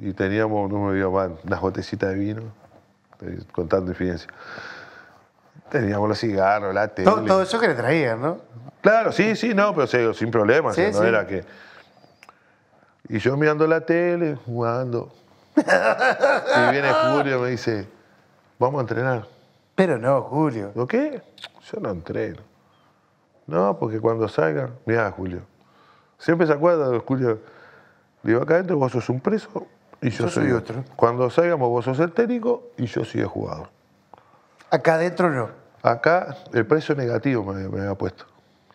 y teníamos, no me digo mal, unas gotecitas de vino, eh, contando infidencias. Teníamos los cigarros, la tele. Todo, eso que le traían, ¿no? Claro, sí, sí, no, pero sin problemas, era que... Y yo mirando la tele, jugando. y viene Julio y me dice, vamos a entrenar. Pero no, Julio. ¿Lo qué? Yo no entreno. No, porque cuando salga, mira Julio. Siempre se acuerda de Julio. digo, acá adentro vos sos un preso y yo, soy, otro. Cuando salgamos vos sos el técnico y yo soy el jugador. Acá adentro no. Acá el precio negativo me, me había puesto.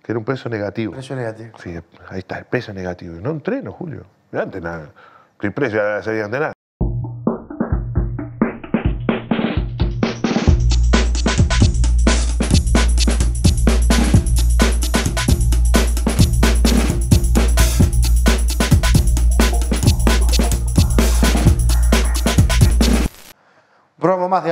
Que era un precio negativo. Precio negativo. Sí, ahí está, el precio negativo. No entreno, Julio. antes nada. El precio ya sería antes nada.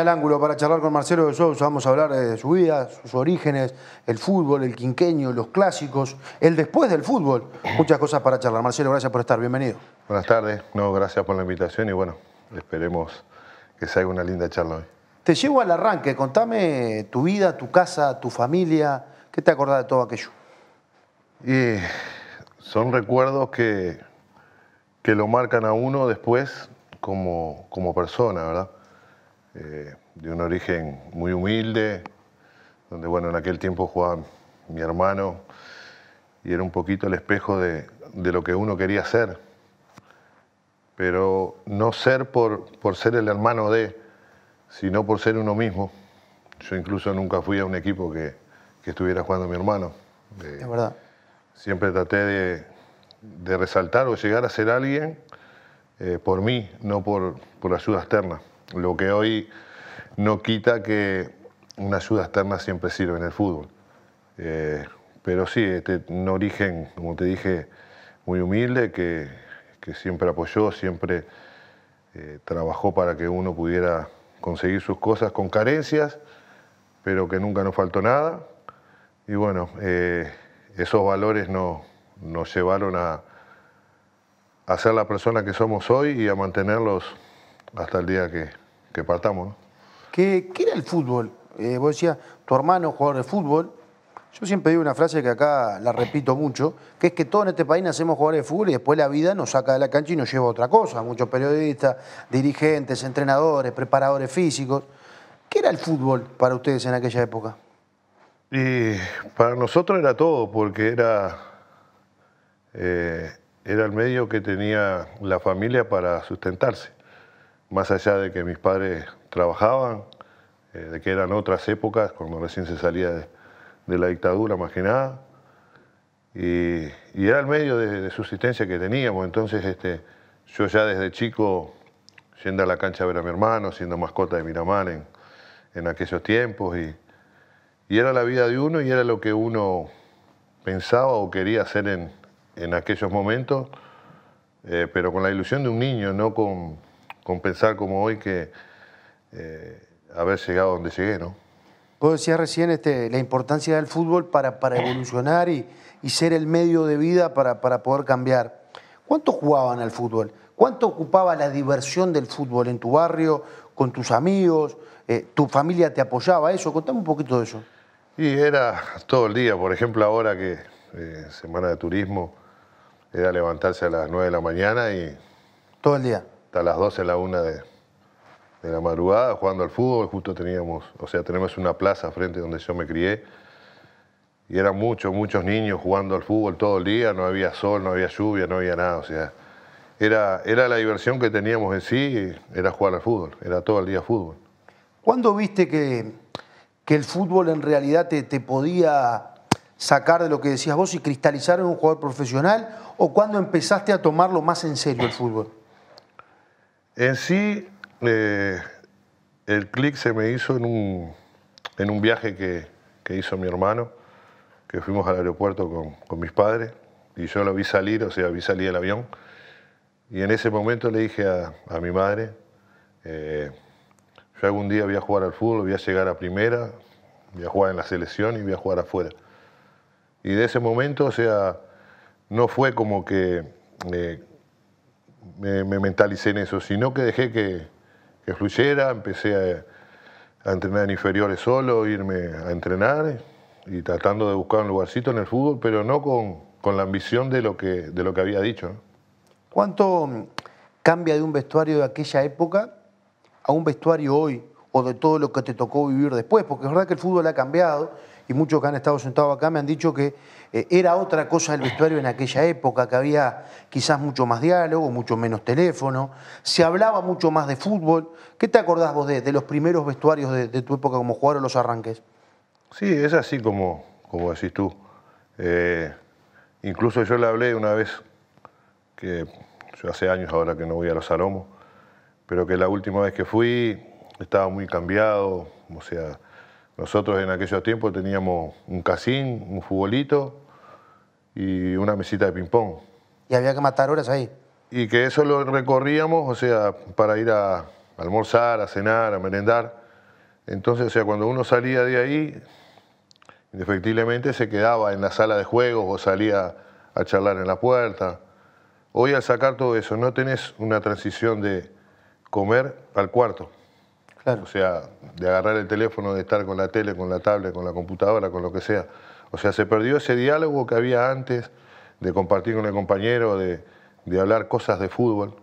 ángulo para charlar con Marcelo de Sousa. Vamos a hablar eh, de su vida, sus orígenes, el fútbol, el quinqueño, los clásicos, el después del fútbol. Muchas cosas para charlar. Marcelo, gracias por estar. Bienvenido. Buenas tardes. No, gracias por la invitación y bueno, esperemos que salga una linda charla hoy. Te llevo al arranque. Contame tu vida, tu casa, tu familia. ¿Qué te acordás de todo aquello? son recuerdos que, que lo marcan a uno después como, como persona, ¿verdad? Eh, de un origen muy humilde, donde bueno, en aquel tiempo jugaba mi hermano y era un poquito el espejo de, lo que uno quería ser. Pero no ser por, por ser el hermano de, sino por ser uno mismo. Yo incluso nunca fui a un equipo que, estuviera jugando mi hermano. Eh, verdad. Siempre traté de, resaltar o llegar a ser alguien eh, por mí, no por, por ayuda externa. Lo que hoy no quita que una ayuda externa siempre sirve en el fútbol. Eh, pero sí, este, un origen, como te dije, muy humilde, que, que siempre apoyó, siempre eh, trabajó para que uno pudiera conseguir sus cosas con carencias, pero que nunca nos faltó nada. Y bueno, eh, esos valores nos llevaron a, a ser la persona que somos hoy y a mantenerlos hasta el día que, que partamos. ¿no? ¿Qué, era el fútbol? Eh, vos decías, tu hermano jugador de fútbol. Yo siempre digo una frase que acá la repito mucho, que es que todos en este país nacemos jugadores de fútbol y después la vida nos saca de la cancha y nos lleva a otra cosa. Muchos periodistas, dirigentes, entrenadores, preparadores físicos. ¿Qué era el fútbol para ustedes en aquella época? para nosotros era todo, porque era, eh, era el medio que tenía la familia para sustentarse más allá de que mis padres trabajaban, eh, de que eran otras épocas, cuando recién se salía de, la dictadura más que nada, y, era el medio de, subsistencia que teníamos, entonces este, yo ya desde chico, yendo a la cancha a ver a mi hermano, siendo mascota de Miramar en, en aquellos tiempos, y, y era la vida de uno y era lo que uno pensaba o quería hacer en, en aquellos momentos, eh, pero con la ilusión de un niño, no con compensar como hoy que eh, haber llegado donde llegué, ¿no? Vos decías recién este, la importancia del fútbol para, evolucionar y, ser el medio de vida para, poder cambiar. ¿Cuánto jugaban al fútbol? ¿Cuánto ocupaba la diversión del fútbol en tu barrio, con tus amigos? Eh, ¿Tu familia te apoyaba eso? Contame un poquito de eso. Y era todo el día, por ejemplo, ahora que eh, semana de turismo, era levantarse a las 9 de la mañana y... Todo el día hasta las 12 a la 1 de, la madrugada jugando al fútbol. Justo teníamos, o sea, tenemos una plaza frente donde yo me crié. Y eran muchos, muchos niños jugando al fútbol todo el día. No había sol, no había lluvia, no había nada. O sea, era, era la diversión que teníamos en sí, era jugar al fútbol. Era todo el día fútbol. ¿Cuándo viste que, que el fútbol en realidad te, te podía sacar de lo que decías vos y cristalizar en un jugador profesional? ¿O cuándo empezaste a tomarlo más en serio el fútbol? En sí, eh, el clic se me hizo en un, viaje que, hizo mi hermano, que fuimos al aeropuerto con, con, mis padres y yo lo vi salir, o sea, vi salir el avión. Y en ese momento le dije a, mi madre, eh, yo algún día voy a jugar al fútbol, voy a llegar a primera, voy a jugar en la selección y voy a jugar afuera. Y de ese momento, o sea, no fue como que eh, me, mentalicé en eso, sino que dejé que, fluyera, empecé a, entrenar en inferiores solo, irme a entrenar y tratando de buscar un lugarcito en el fútbol, pero no con, la ambición de lo que, de lo que había dicho. ¿Cuánto mm, cambia de un vestuario de aquella época a un vestuario hoy o de todo lo que te tocó vivir después? Porque es verdad que el fútbol ha cambiado y muchos que han estado sentados acá me han dicho que eh, era otra cosa el vestuario en aquella época, que había quizás mucho más diálogo, mucho menos teléfono, se hablaba mucho más de fútbol. ¿Qué te acordás vos de, los primeros vestuarios de, tu época como jugador los arranques? Sí, es así como, como decís tú. Eh, incluso yo le hablé una vez, que yo hace años ahora que no voy a los Salomos pero que la última vez que fui estaba muy cambiado, o sea, nosotros en aquellos tiempos teníamos un casín, un futbolito, y una mesita de ping-pong. ¿Y había que matar horas ahí? Y que eso lo recorríamos, o sea, para ir a almorzar, a cenar, a merendar. Entonces, o sea, cuando uno salía de ahí, indefectiblemente se quedaba en la sala de juegos o salía a charlar en la puerta. Hoy al sacar todo eso, no tenés una transición de comer al cuarto. Claro. O sea, de agarrar el teléfono, de estar con la tele, con la tablet, con la computadora, con lo que sea. O sea, se perdió ese diálogo que había antes de compartir con el compañero, de, hablar cosas de fútbol.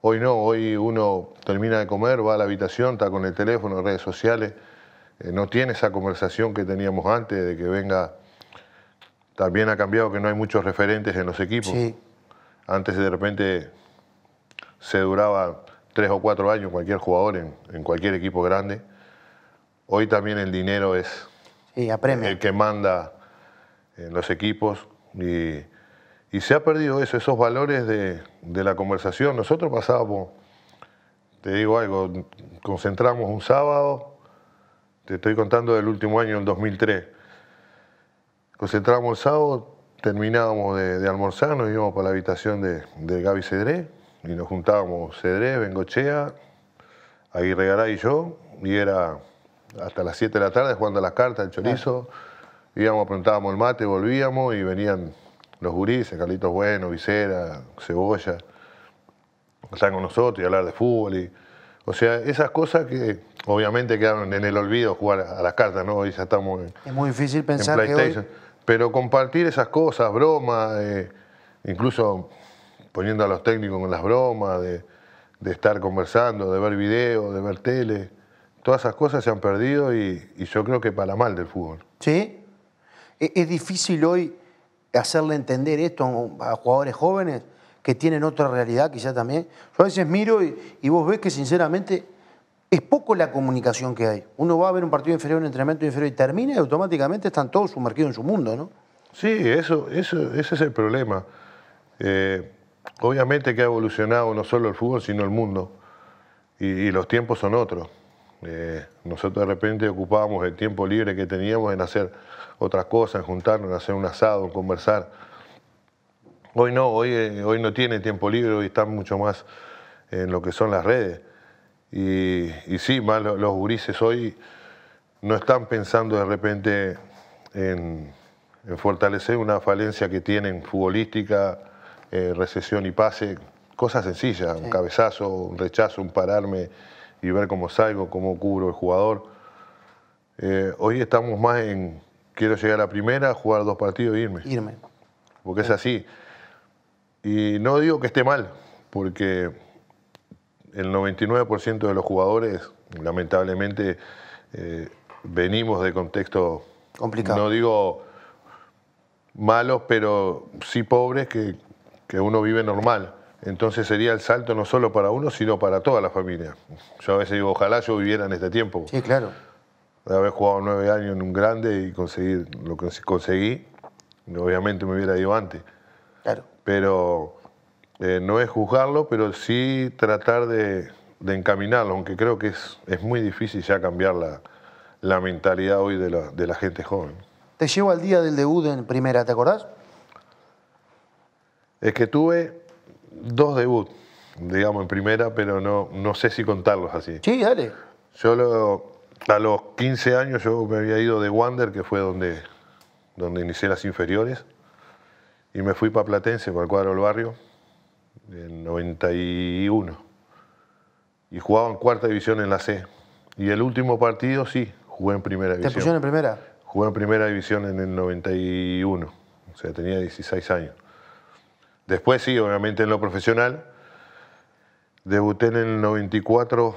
Hoy no, hoy uno termina de comer, va a la habitación, está con el teléfono, redes sociales, eh, no tiene esa conversación que teníamos antes de que venga. También ha cambiado que no hay muchos referentes en los equipos. Antes de repente se duraba tres o cuatro años cualquier jugador en, en cualquier equipo grande. Hoy también el dinero es el que manda en eh, los equipos. Y, se ha perdido eso, esos valores de, la conversación. Nosotros pasábamos, te digo algo, concentramos un sábado, te estoy contando del último año, el 2003. Concentramos el sábado, terminábamos de, almorzar, nos íbamos para la habitación de, de Gaby Cedré y nos juntábamos Cedré, Bengochea, Aguirre Garay y yo, y era hasta las 7 de la tarde jugando a las cartas, el chorizo. Íbamos, preguntábamos el mate, volvíamos y venían los gurises, Carlitos Bueno, Vicera, Cebolla, estaban con nosotros y hablar de fútbol. o sea, esas cosas que obviamente quedaron en el olvido jugar a las cartas, ¿no? Hoy ya estamos en, Es muy difícil pensar Pero compartir esas cosas, bromas, eh, incluso poniendo a los técnicos con las bromas, de, de estar conversando, de ver videos, de ver tele todas esas cosas se han perdido y, yo creo que para mal del fútbol. ¿Sí? E-, ¿Es, difícil hoy hacerle entender esto a, jugadores jóvenes que tienen otra realidad quizá también? Yo a veces miro y, vos ves que sinceramente es poco la comunicación que hay. Uno va a ver un partido inferior, un entrenamiento inferior y termina y automáticamente están todos sumergidos en su mundo, ¿no? Sí, eso, eso, ese es el problema. Eh, obviamente que ha evolucionado no solo el fútbol, sino el mundo. y los tiempos son otros. Eh, nosotros de repente ocupábamos el tiempo libre que teníamos en hacer otras cosas, en juntarnos, en hacer un asado, en conversar. Hoy no, hoy, eh, hoy no tiene tiempo libre, hoy está mucho más en lo que son las redes. Y, sí, más los, los, gurises hoy no están pensando de repente en, fortalecer una falencia que tienen futbolística, eh, recesión y pase, cosas sencillas, un cabezazo, un rechazo, un pararme y ver cómo salgo, cómo cubro el jugador. Eh, hoy estamos más en quiero llegar a la primera, jugar dos partidos e irme. Irme. Porque es así. Y no digo que esté mal, porque el 99% de los jugadores, lamentablemente, eh, venimos de contexto complicado No digo malos, pero sí pobres que, que uno vive normal. Entonces sería el salto no solo para uno, sino para toda la familia. Yo a veces digo, ojalá yo viviera en este tiempo. Sí, claro. De haber jugado nueve años en un grande y conseguir lo que conseguí, obviamente me hubiera ido antes. Claro. Pero eh, no es juzgarlo, pero sí tratar de, encaminarlo, aunque creo que es, muy difícil ya cambiar la, mentalidad hoy de la, de la, gente joven. Te llevo al día del debut en primera, ¿te acordás? Es que tuve dos debut digamos, en primera, pero no, no sé si contarlos así. Sí, dale. Yo a los 15 años yo me había ido de Wander, que fue donde, donde inicié las inferiores, y me fui para Platense, para el cuadro del barrio, en 91. Y jugaba en cuarta división en la C. Y el último partido sí, jugué en primera división. ¿Te pusieron en primera? Jugué en primera división en el 91, o sea, tenía 16 años. Después sí, obviamente en lo profesional. Debuté en el 94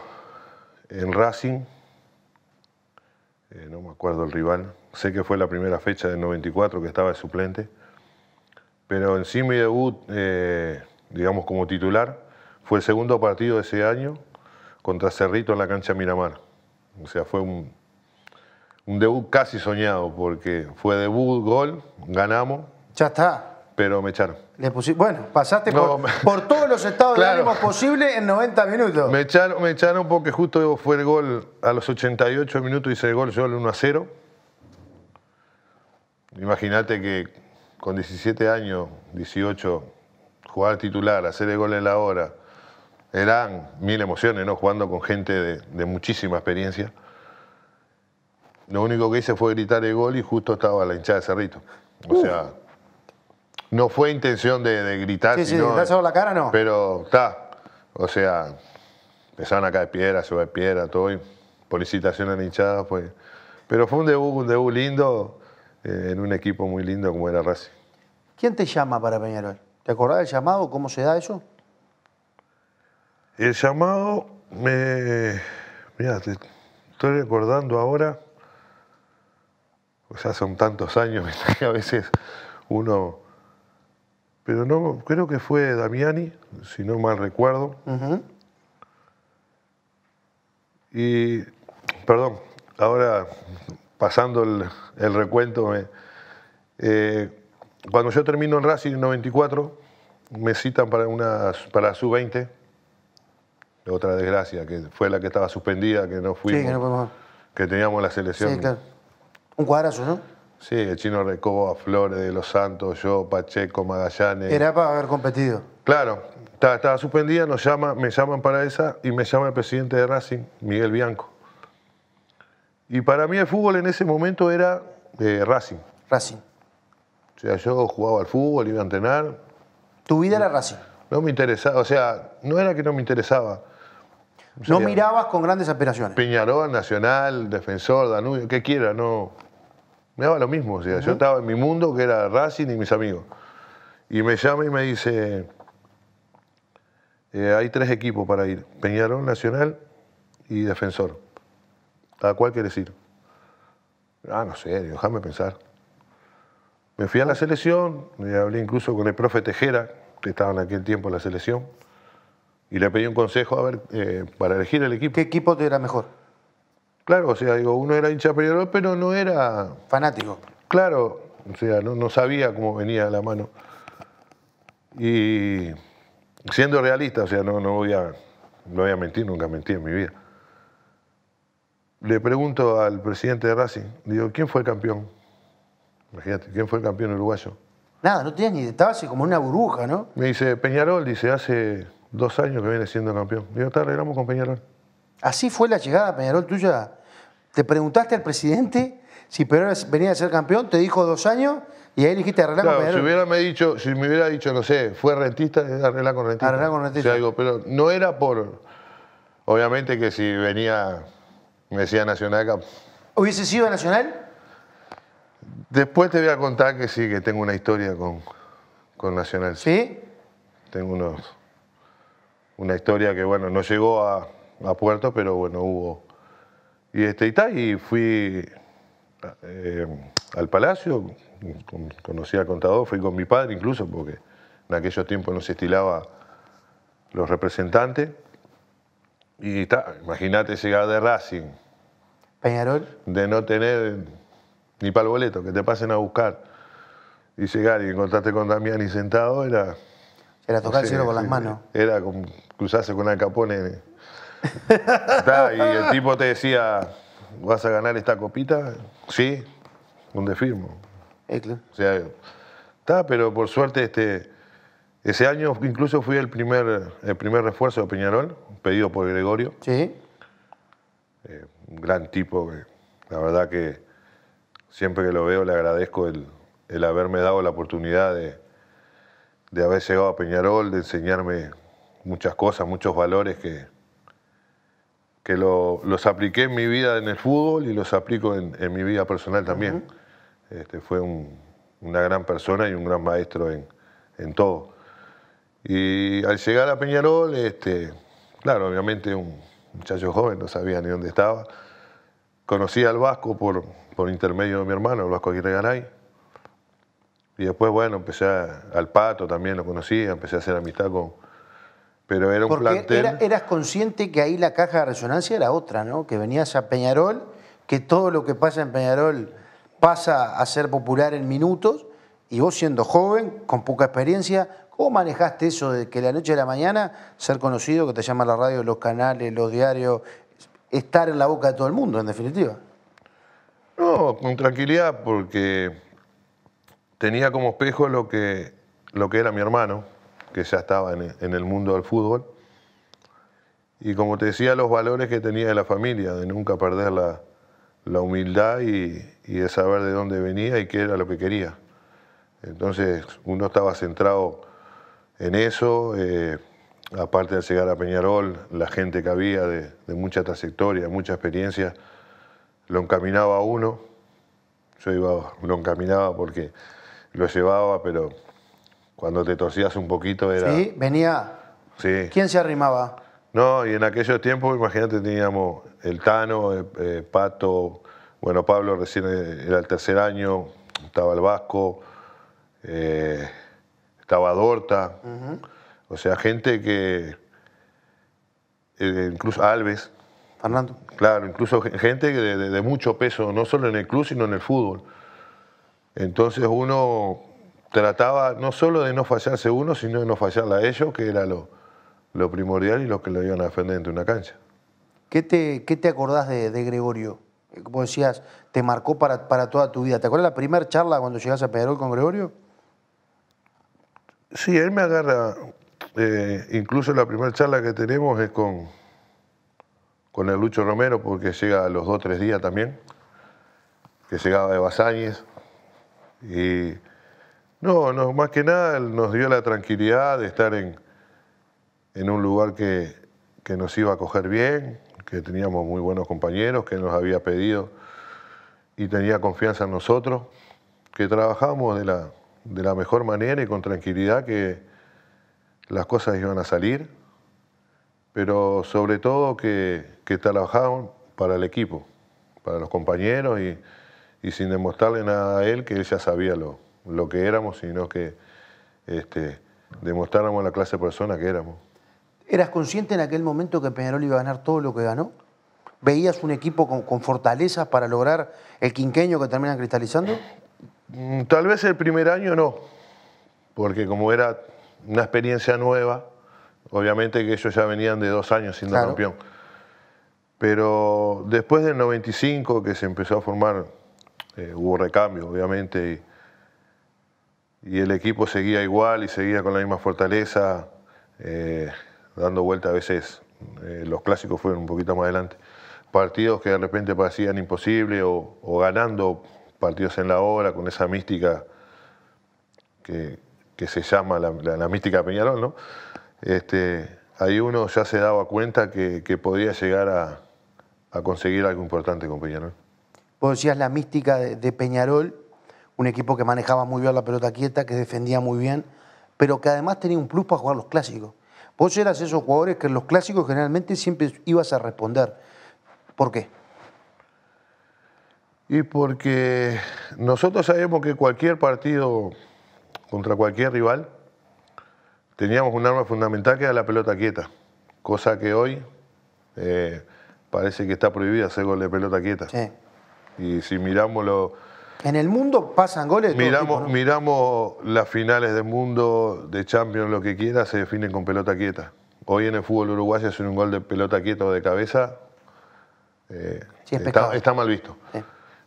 en Racing. Eh, no me acuerdo el rival. Sé que fue la primera fecha del 94 que estaba de suplente. Pero en sí mi debut, eh, digamos como titular, fue el segundo partido de ese año contra Cerrito en la cancha Miramar. O sea, fue un debut casi soñado porque fue debut, gol, ganamos. Ya está pero me echaron. bueno, pasaste por, todos los estados de ánimo posible en 90 minutos. Me echaron, me echaron porque justo fue el gol a los 88 minutos, hice el gol yo al 1 a 0. Imagínate que con 17 años, 18, jugar titular, hacer el gol en la hora, eran mil emociones, ¿no? Jugando con gente de, muchísima experiencia. Lo único que hice fue gritar el gol y justo estaba la hinchada de Cerrito. O sea, no fue intención de, gritar. Sí, sino, la cara no. Pero está. O sea, empezaron a caer piedras, subir piedras, todo. Y todo. a hinchadas, pues. Pero fue un debut, un debut lindo eh, en un equipo muy lindo como era Racing. ¿Quién te llama para Peñarol? ¿Te acordás del llamado? ¿Cómo se da eso? El llamado me. Mira, te estoy recordando ahora. O sea, son tantos años que a veces uno pero no creo que fue Damiani, si no mal recuerdo. Y, perdón, ahora pasando el, recuento, eh, eh, cuando yo termino en Racing 94, me citan para, una, para Sub-20, otra desgracia, que fue la que estaba suspendida, que no fuimos, que, que, teníamos la selección. Sí, claro. Un cuadrazo, ¿no? Sí, el chino a Flores de los Santos, yo, Pacheco, Magallanes. Era para haber competido. Claro, estaba, suspendida, nos llama, me llaman para esa y me llama el presidente de Racing, Miguel Bianco. Y para mí el fútbol en ese momento era eh, Racing. Racing. O sea, yo jugaba al fútbol, iba a entrenar. ¿Tu vida era Racing? No me interesaba, o sea, no era que no me interesaba. no mirabas con grandes aspiraciones. Peñarol, Nacional, Defensor, Danubio, qué quiera, no. Me daba lo mismo, yo estaba en mi mundo que era Racing y mis amigos. Y me llama y me dice, eh, hay tres equipos para ir, Peñarol, Nacional y Defensor. ¿A cuál quieres ir? Ah, no sé, déjame pensar. Me fui a la selección, hablé incluso con el profe Tejera, que estaba en aquel tiempo en la selección, y le pedí un consejo a ver, eh, para elegir el equipo. ¿Qué equipo te era mejor? Claro, o sea, digo, uno era hincha Peñarol, pero no era... Fanático. Claro, o sea, no, sabía cómo venía la mano. Y siendo realista, o sea, no, no, voy a, no mentir, nunca mentí en mi vida. Le pregunto al presidente de Racing, digo, ¿quién fue el campeón? Imagínate, ¿quién fue el campeón uruguayo? Nada, no tenías ni estaba así como una burbuja, ¿no? Me dice, Peñarol, dice, hace dos años que viene siendo campeón. Digo, está, arreglamos con Peñarol. Así fue la llegada, Peñarol, tuya. Te preguntaste al presidente si Peñarol venía a ser campeón, te dijo dos años y ahí dijiste arreglar con Peñarol. Si, hubiera me dicho, si me hubiera dicho, no sé, fue rentista, arreglar con rentista. Arreglar con rentista. pero no era por. Obviamente que si venía, me decía Nacional acá. ¿Hubiese sido Nacional? Después te voy a contar que sí, que tengo una historia con, con Nacional. ¿Sí? Tengo unos, una historia que, bueno, no llegó a, a puerto, pero bueno, hubo. Y, este, y, fui eh, al palacio, conocí al contador, fui con mi padre incluso, porque en aquellos tiempos no se estilaba los representantes. Y está, imagínate llegar de Racing. Peñarol. De no tener ni para el boleto, que te pasen a buscar. Y llegar y encontrarte con Damián y sentado era... Era tocar el cielo con las manos. Era como cruzarse con Al Capone y el tipo te decía, ¿vas a ganar esta copita? Sí, donde firmo? Eh, está, pero por suerte este, ese año incluso fui el primer, el primer refuerzo de Peñarol, pedido por Gregorio. Sí. Eh, un gran tipo, la verdad que siempre que lo veo le agradezco el, el haberme dado la oportunidad de, de haber llegado a Peñarol, de enseñarme muchas cosas, muchos valores que, que los apliqué en mi vida en el fútbol y los aplico en, mi vida personal también. Este, fue una gran persona y un gran maestro en, en todo. Y al llegar a Peñarol, este, claro, obviamente un muchacho joven, no sabía ni dónde estaba. Conocí al Vasco por, por intermedio de mi hermano, el Vasco Aguirre Garay. Y después, bueno, empecé al Pato también, lo conocí, empecé a hacer amistad con, pero era un Porque eras consciente que ahí la caja de resonancia era otra, ¿no? Que venías a Peñarol, que todo lo que pasa en Peñarol pasa a ser popular en minutos, y vos siendo joven, con poca experiencia, ¿cómo manejaste eso de que la noche a la mañana ser conocido, que te llama la radio, los canales, los diarios, estar en la boca de todo el mundo, en definitiva? No, con tranquilidad, porque tenía como espejo lo que, lo que era mi hermano, que ya estaba en, el mundo del fútbol. Y como te decía, los valores que tenía de la familia, de nunca perder la, humildad y, de saber de dónde venía y qué era lo que quería. Entonces uno estaba centrado en eso, eh, aparte de llegar a Peñarol, la gente que había de, mucha trayectoria, mucha experiencia, lo encaminaba a uno, yo iba, lo encaminaba porque lo llevaba, pero cuando te torcías un poquito era... Sí, venía... Sí. ¿Quién se arrimaba? No, y en aquellos tiempos, imagínate, teníamos el Tano, eh, eh, Pato, bueno, Pablo recién eh, era el tercer año, estaba el Vasco, estaba Dorta, o sea, gente que, incluso Alves. Fernando. Claro, incluso gente de, mucho peso, no solo en el club, sino en el fútbol. Entonces uno trataba no solo de no fallarse uno, sino de no fallarla a ellos, que era lo, lo primordial y los que lo iban a defender entre una cancha. ¿Qué te, qué te acordás de, Gregorio? Eh, como decías, te marcó para, para toda tu vida. ¿Te acuerdas la primera charla cuando llegas a Pedro con Gregorio? Sí, él me agarra. Eh, incluso la primera charla que tenemos es con, con el Lucho Romero, porque llega a los dos o tres días también, que llegaba de Basáñez. Y no, más que nada nos dio la tranquilidad de estar en, un lugar que, que nos iba a coger bien, que teníamos muy buenos compañeros, que nos había pedido y tenía confianza en nosotros, que trabajamos de la, de la mejor manera y con tranquilidad que las cosas iban a salir, pero sobre todo que, que trabajaban para el equipo, para los compañeros y, y sin demostrarle nada a él, que él ya sabía lo, lo que éramos, sino que este, demostráramos a la clase de persona que éramos. ¿Eras consciente en aquel momento que Peñarol iba a ganar todo lo que ganó? ¿Veías un equipo con, fortalezas para lograr el quinqueño que terminan cristalizando? Mm, tal vez el primer año no, porque como era una experiencia nueva, obviamente que ellos ya venían de dos años siendo campeón. Pero después del 95 que se empezó a formar, eh, hubo recambio, obviamente, y el equipo seguía igual y seguía con la misma fortaleza, eh, dando vuelta a veces, eh, los clásicos fueron un poquito más adelante, partidos que de repente parecían imposibles o, ganando partidos en la hora con esa mística que, se llama la, mística de Peñarol, ¿no? Este, ahí uno ya se daba cuenta que, podía llegar a, conseguir algo importante con Peñarol. Vos decías la mística de Peñarol, un equipo que manejaba muy bien la pelota quieta, que defendía muy bien, pero que además tenía un plus para jugar los clásicos. Vos eras esos jugadores que en los clásicos generalmente siempre ibas a responder. ¿Por qué? Y porque nosotros sabemos que cualquier partido contra cualquier rival teníamos un arma fundamental que era la pelota quieta, cosa que hoy eh, parece que está prohibida hacer gol de pelota quieta. Y si miramos en el mundo pasan goles. Miramos, miramos las finales del mundo, de Champions, lo que quiera, se definen con pelota quieta. Hoy en el fútbol uruguayo, es un gol de pelota quieta o de cabeza eh, está, mal visto.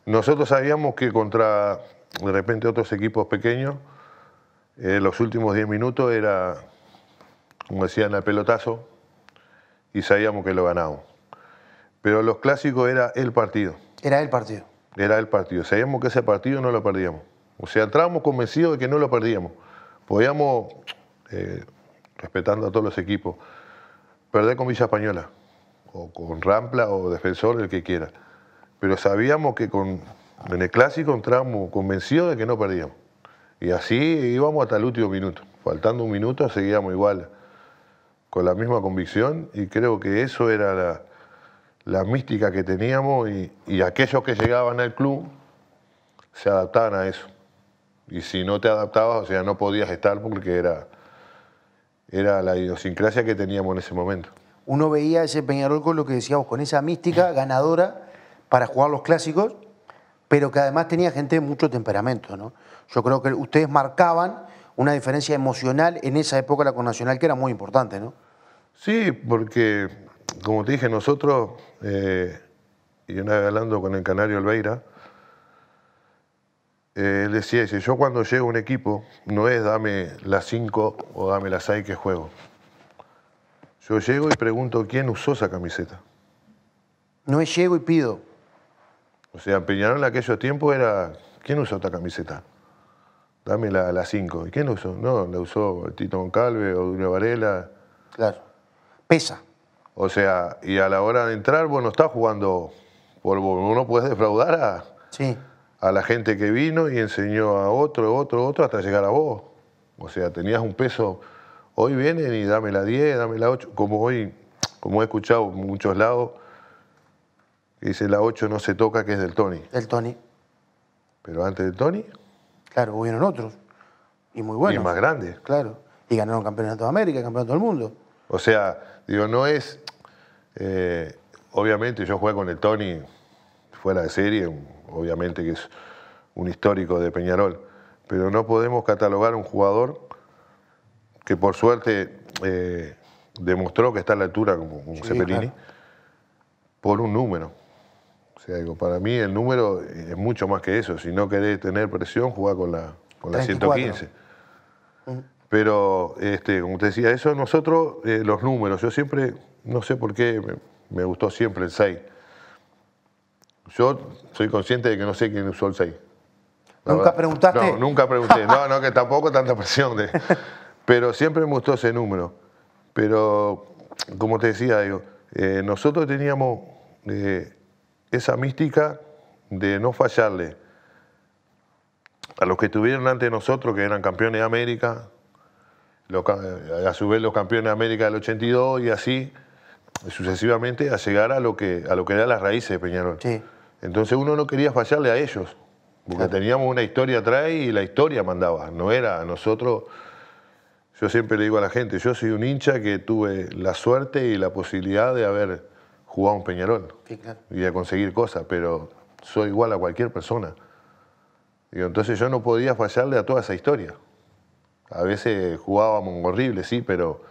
Nosotros sabíamos que contra de repente otros equipos pequeños, eh, los últimos 10 minutos era, como decían, el pelotazo y sabíamos que lo ganamos Pero los clásicos era el partido. Era el partido era el partido. Sabíamos que ese partido no lo perdíamos. O sea, entrábamos convencidos de que no lo perdíamos. Podíamos, eh, respetando a todos los equipos, perder con Villa Española, o con Rampla, o Defensor, el que quiera. Pero sabíamos que con, en el clásico entrábamos convencidos de que no perdíamos. Y así íbamos hasta el último minuto. Faltando un minuto seguíamos igual, con la misma convicción, y creo que eso era la la mística que teníamos y, aquellos que llegaban al club se adaptaban a eso. Y si no te adaptabas, o sea, no podías estar porque era, era la idiosincrasia que teníamos en ese momento. Uno veía ese Peñarol con lo que decíamos, con esa mística ganadora para jugar los clásicos, pero que además tenía gente de mucho temperamento. ¿no? Yo creo que ustedes marcaban una diferencia emocional en esa época la Connacional, que era muy importante, ¿no? Sí, porque como te dije, nosotros, eh, y una vez hablando con el canario Alveira, eh, él decía, yo cuando llego a un equipo, no es dame las 5 o dame las 6 que juego. Yo llego y pregunto quién usó esa camiseta. No es llego y pido. O sea, Peñarol en aquellos tiempos era, ¿quién usó esta camiseta? Dame la 5. ¿Y quién la usó? No, la usó Tito Moncalve o Julio Varela. Claro. Pesa. O sea, y a la hora de entrar, bueno, está jugando por uno puedes defraudar a, sí. a la gente que vino y enseñó a otro, otro, otro hasta llegar a vos. O sea, tenías un peso, hoy vienen y dame la 10, dame la 8, como hoy, como he escuchado muchos lados, dice la 8 no se toca que es del Tony. El Tony. Pero antes del Tony. Claro, hubieron otros. Y muy buenos. Y más grandes. Claro. Y ganaron campeonato de América, campeonato del mundo. O sea, digo, no es eh, obviamente yo jugué con el Tony fuera de serie, obviamente que es un histórico de Peñarol, pero no podemos catalogar a un jugador que por suerte eh, demostró que está a la altura como un por un número. O sea, digo, para mí el número es mucho más que eso. Si no querés tener presión, jugá con la, con la 115. Pero, este, como usted decía, eso nosotros, eh, los números, yo siempre no sé por qué me, gustó siempre el 6. Yo soy consciente de que no sé quién usó el 6. ¿Nunca preguntaste? No, nunca pregunté. No, no, que tampoco tanta presión. De, pero siempre me gustó ese número. Pero, como te decía, digo, eh, nosotros teníamos eh, esa mística de no fallarle a los que estuvieron ante nosotros, que eran campeones de América, a su vez los campeones de América del 82 y así sucesivamente a llegar a lo que, a lo que las raíces de Peñarol. Sí. Entonces uno no quería fallarle a ellos, porque teníamos una historia atrás y la historia mandaba, no era a nosotros. Yo siempre le digo a la gente, yo soy un hincha que tuve la suerte y la posibilidad de haber jugado un Peñarol y de conseguir cosas, pero soy igual a cualquier persona. Y entonces yo no podía fallarle a toda esa historia. A veces jugábamos horrible, sí, pero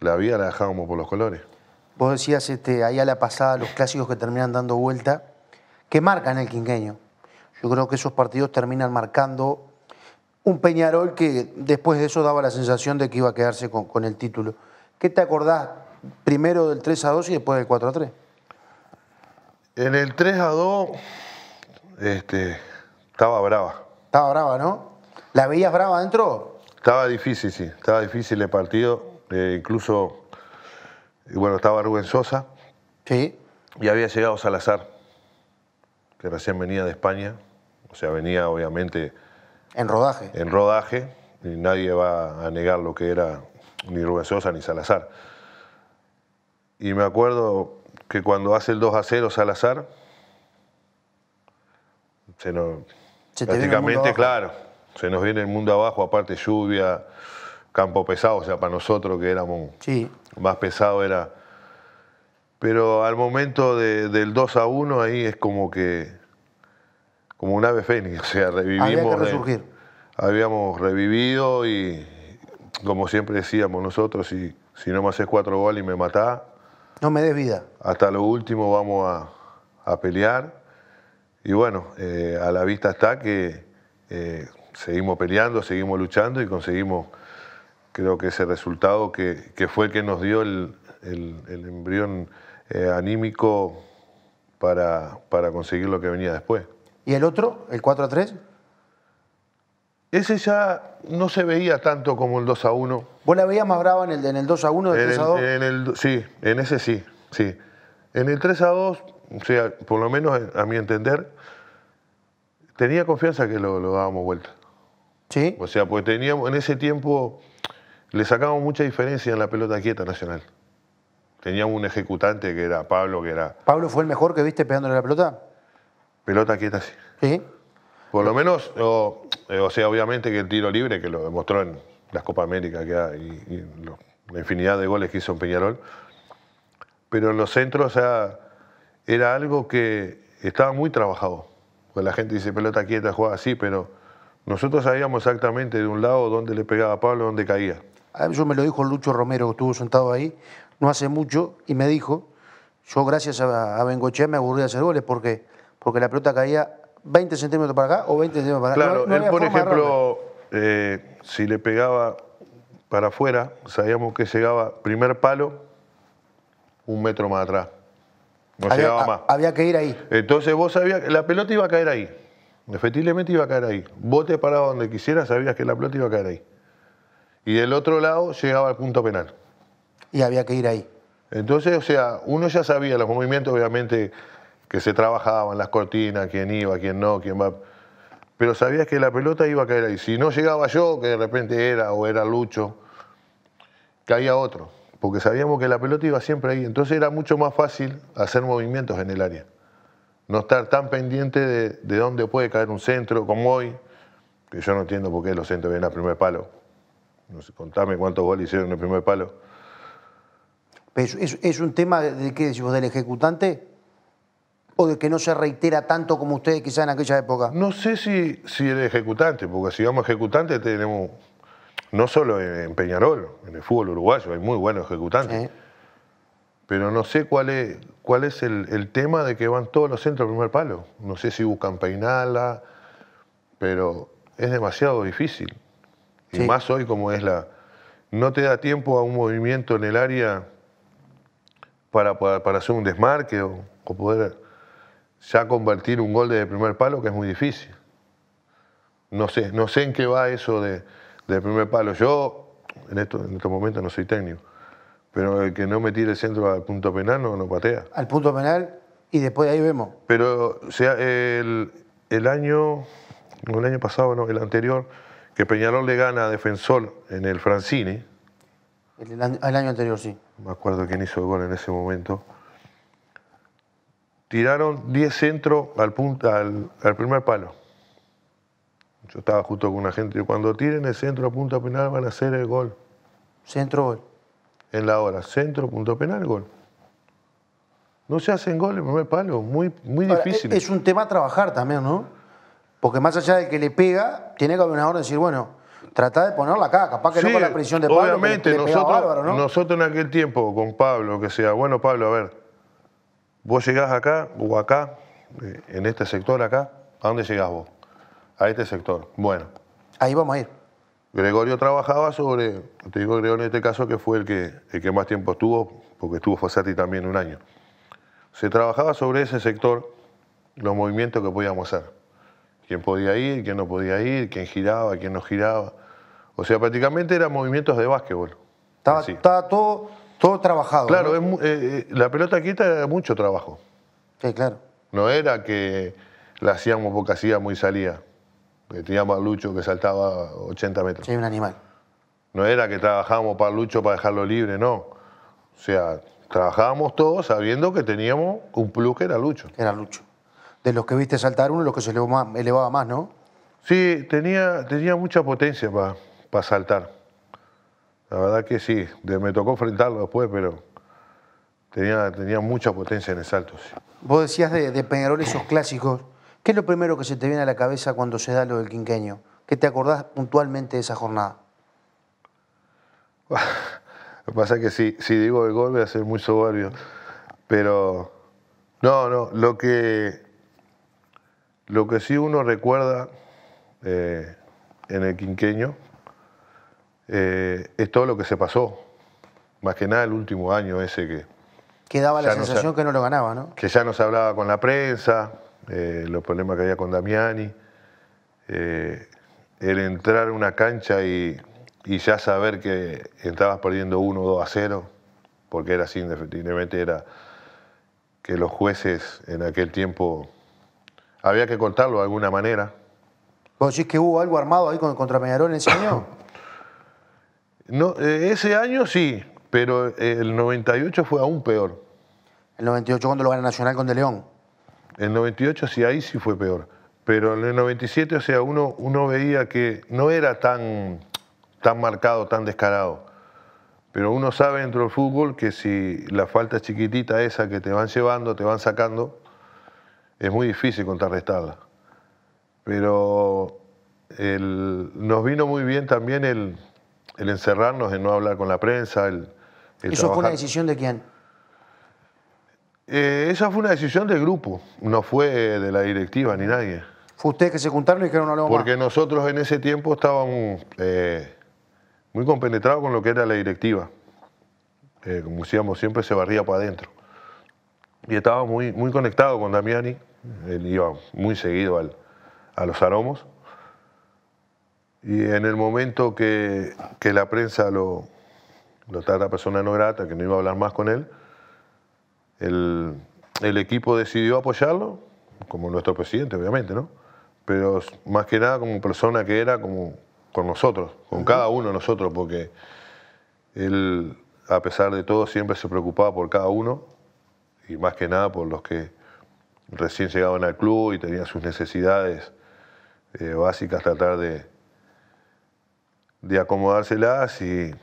la vida la dejábamos por los colores. Vos decías este, ahí a la pasada los clásicos que terminan dando vuelta, que marcan el quinqueño. Yo creo que esos partidos terminan marcando un Peñarol que después de eso daba la sensación de que iba a quedarse con, el título. ¿Qué te acordás primero del 3 a 2 y después del 4 a 3? En el 3 a 2 este, estaba brava. Estaba brava, ¿no? ¿La veías brava adentro? Estaba difícil, sí. Estaba difícil el partido. Eh, incluso y bueno, estaba Rubén Sosa. Sí. Y había llegado Salazar, que recién venía de España. O sea, venía obviamente... En rodaje. En rodaje. Y nadie va a negar lo que era ni Rubén Sosa ni Salazar. Y me acuerdo que cuando hace el 2 a 0 Salazar, se nos, prácticamente, claro, se nos viene el mundo abajo, aparte lluvia, campo pesado, o sea, para nosotros que éramos sí. más pesado era... Pero al momento del 2 a 1 ahí es como que, como un ave fénix, o sea, revivimos... habíamos revivido y, como siempre decíamos nosotros, si, si no me haces cuatro goles y me matás... No me des vida. Hasta lo último vamos a, pelear. Y bueno, eh, a la vista está que eh, seguimos peleando, seguimos luchando y conseguimos creo que ese resultado que, fue el que nos dio el, embrión eh, anímico para, para, conseguir lo que venía después. ¿Y el otro, el 4 a 3? Ese ya no se veía tanto como el 2 a 1. ¿Vos la veías más brava en el, en el 2 a 1 del 3 a 2? En el, sí, en ese sí, sí. En el 3 a 2, o sea, por lo menos eh, a mi entender, tenía confianza que lo, lo dábamos vuelta. Sí. O sea, pues teníamos en ese tiempo le sacamos mucha diferencia en la pelota quieta nacional. Teníamos un ejecutante que era Pablo, que era... ¿Pablo fue el mejor que viste pegándole la pelota? Pelota quieta, sí. ¿Sí? Por lo menos, o, eh, sea, obviamente que el tiro libre, que lo demostró en las Copa América que y, la infinidad de goles que hizo en Peñarol, pero en los centros o sea, era algo que estaba muy trabajado. Cuando pues la gente dice, pelota quieta, juega así, pero nosotros sabíamos exactamente de un lado dónde le pegaba a Pablo, dónde caía eso ah, me lo dijo Lucho Romero, que estuvo sentado ahí, no hace mucho, y me dijo, yo gracias a, a me aburrí de hacer goles ¿por qué? porque la pelota caía 20 centímetros para acá o 20 centímetros para acá. Claro, él por ejemplo, eh, si le pegaba para afuera, sabíamos que llegaba primer palo un metro más atrás. No había, llegaba más. había que ir ahí. Entonces vos sabías que la pelota iba a caer ahí. Efectivamente iba a caer ahí. Vos te parabas donde quisieras, sabías que la pelota iba a caer ahí y del otro lado llegaba al punto penal. Y había que ir ahí. Entonces, o sea, uno ya sabía los movimientos, obviamente, que se trabajaban, las cortinas, quién iba, quién no, quién va. Pero sabías que la pelota iba a caer ahí. Si no llegaba yo, que de repente era o era Lucho, caía otro. Porque sabíamos que la pelota iba siempre ahí. Entonces era mucho más fácil hacer movimientos en el área. No estar tan pendiente de, de dónde puede caer un centro, como hoy, que yo no entiendo por qué los centros vienen a primer palo no sé, contame cuántos goles hicieron en el primer palo. ¿Es, un tema de del ejecutante? ¿O de que no se reitera tanto como ustedes quizá en aquella época? No sé si, si el ejecutante, porque si vamos ejecutante tenemos, no solo en, Peñarol, en el fútbol uruguayo hay muy buenos ejecutantes. pero no sé cuál es, el, tema de que van todos los centros al primer palo. No sé si buscan peinala, pero es demasiado difícil. Y más hoy como es la... No te da tiempo a un movimiento en el área para, para, hacer un desmarque o, poder ya convertir un gol de primer palo, que es muy difícil. No sé, no sé en qué va eso de, primer palo. Yo en, esto, en estos momentos no soy técnico, pero el que no me tire el centro al punto penal no, no patea. Al punto penal y después ahí vemos. Pero sea, el, el año, el año pasado, no, el anterior que Peñarol le gana a Defensor en el Francine. El, año, anterior, sí. Me acuerdo quién hizo el gol en ese momento. Tiraron 10 centros al, al, primer palo. Yo estaba justo con una gente. Cuando tiren el centro a punto penal van a hacer el gol. Centro gol. En la hora, centro, punto penal, gol. No se hacen goles, primer palo, muy, muy difícil. Es un tema a trabajar también, ¿no? Porque más allá de que le pega, tiene que haber decir, bueno, trata de ponerla acá, capaz que no con la prisión de Pablo. Obviamente, nosotros, en aquel tiempo con Pablo, que sea, bueno, Pablo, a ver, vos llegás acá o acá, eh, en este sector acá, ¿a dónde llegás vos? A este sector. Bueno. Ahí vamos a ir. Gregorio trabajaba sobre, te digo Gregorio en este caso que fue el que, el que más tiempo estuvo, porque estuvo Fossati también un año. Se trabajaba sobre ese sector los movimientos que podíamos hacer quién podía ir, quién no podía ir, quién giraba, quién no giraba. O sea, prácticamente eran movimientos de básquetbol. Estaba, todo, trabajado. Claro, eh, eh, la pelota quieta era mucho trabajo. Sí, claro. No era que la hacíamos porque hacíamos y salía. teníamos a Lucho que saltaba 80 metros. Sí, un animal. No era que trabajábamos para Lucho para dejarlo libre, no. O sea, trabajábamos todos sabiendo que teníamos un plus que era Lucho. era Lucho de los que viste saltar, uno los que se más, elevaba más, ¿no? Sí, tenía, tenía mucha potencia para saltar. La verdad que sí, me tocó enfrentarlo después, pero tenía, tenía mucha potencia en el salto. Vos decías de, Peñarol esos clásicos. ¿Qué es lo primero que se te viene a la cabeza cuando se da lo del quinqueño? ¿Qué te acordás puntualmente de esa jornada? lo que pasa es que si, si digo el gol voy a ser muy soberbio. Pero, no, no, lo que, lo que sí uno recuerda eh, en el quinqueño eh, es todo lo que se pasó. Más que nada el último año ese que... Que daba la sensación que no lo ganaba, ¿no? Que ya no se hablaba con la prensa, eh, los problemas que había con Damiani, el entrar a una cancha y, ya saber que estabas perdiendo 1 o 2 a 0, porque era así, definitivamente era que los jueces en aquel tiempo había que contarlo de alguna manera. ¿Vos decís que hubo algo armado ahí contra Peñarol en ese año? no, eh, ese año sí, pero eh, el 98 fue aún peor. El 98 cuando lo gana Nacional con De León. El 98 sí, ahí sí fue peor. Pero en el 97, o sea, uno, uno veía que no era tan, tan marcado, tan descarado. Pero uno sabe dentro del fútbol que si la falta chiquitita esa que te van llevando, te van sacando, es muy difícil contrarrestarla. Pero nos vino muy bien también el, encerrarnos, el no hablar con la prensa. El, el ¿Eso fue una decisión de quién? Eh, esa fue una decisión del grupo, no fue de la directiva ni nadie. ¿Fue usted que se juntaron y que no lo más? Porque nosotros en ese tiempo estábamos eh, muy compenetrados con lo que era la directiva. Eh, como decíamos, siempre se barría para adentro. Y estaba muy, muy conectados con Damiani él iba muy seguido al, a los aromos. Y en el momento que, que la prensa lo, lo, trata persona no grata, que no iba a hablar más con él, el, el equipo decidió apoyarlo, como nuestro presidente, obviamente, ¿no? Pero más que nada como persona que era, como con nosotros, con cada uno de nosotros, porque él, a pesar de todo, siempre se preocupaba por cada uno y más que nada por los que recién llegaban al club y tenían sus necesidades eh, básicas, tratar de, de acomodárselas y,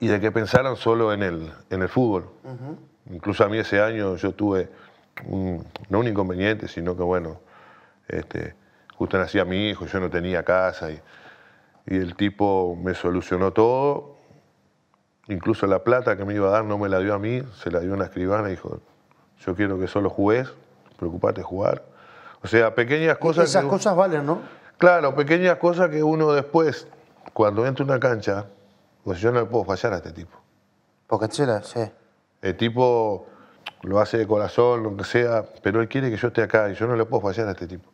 y, de que pensaran solo en el, en el fútbol. Incluso a mí ese año yo tuve, no un inconveniente, sino que bueno, este, justo nacía mi hijo, yo no tenía casa y, y el tipo me solucionó todo. Incluso la plata que me iba a dar no me la dio a mí, se la dio a una escribana y dijo, yo quiero que solo juegues preocupate jugar. O sea, pequeñas e cosas. esas cosas valen, ¿no? Claro, pequeñas cosas que uno después, cuando entra a una cancha, pues yo no le puedo fallar a este tipo. Porque sí. El tipo lo hace de corazón, lo que sea, pero él quiere que yo esté acá y yo no le puedo fallar a este tipo.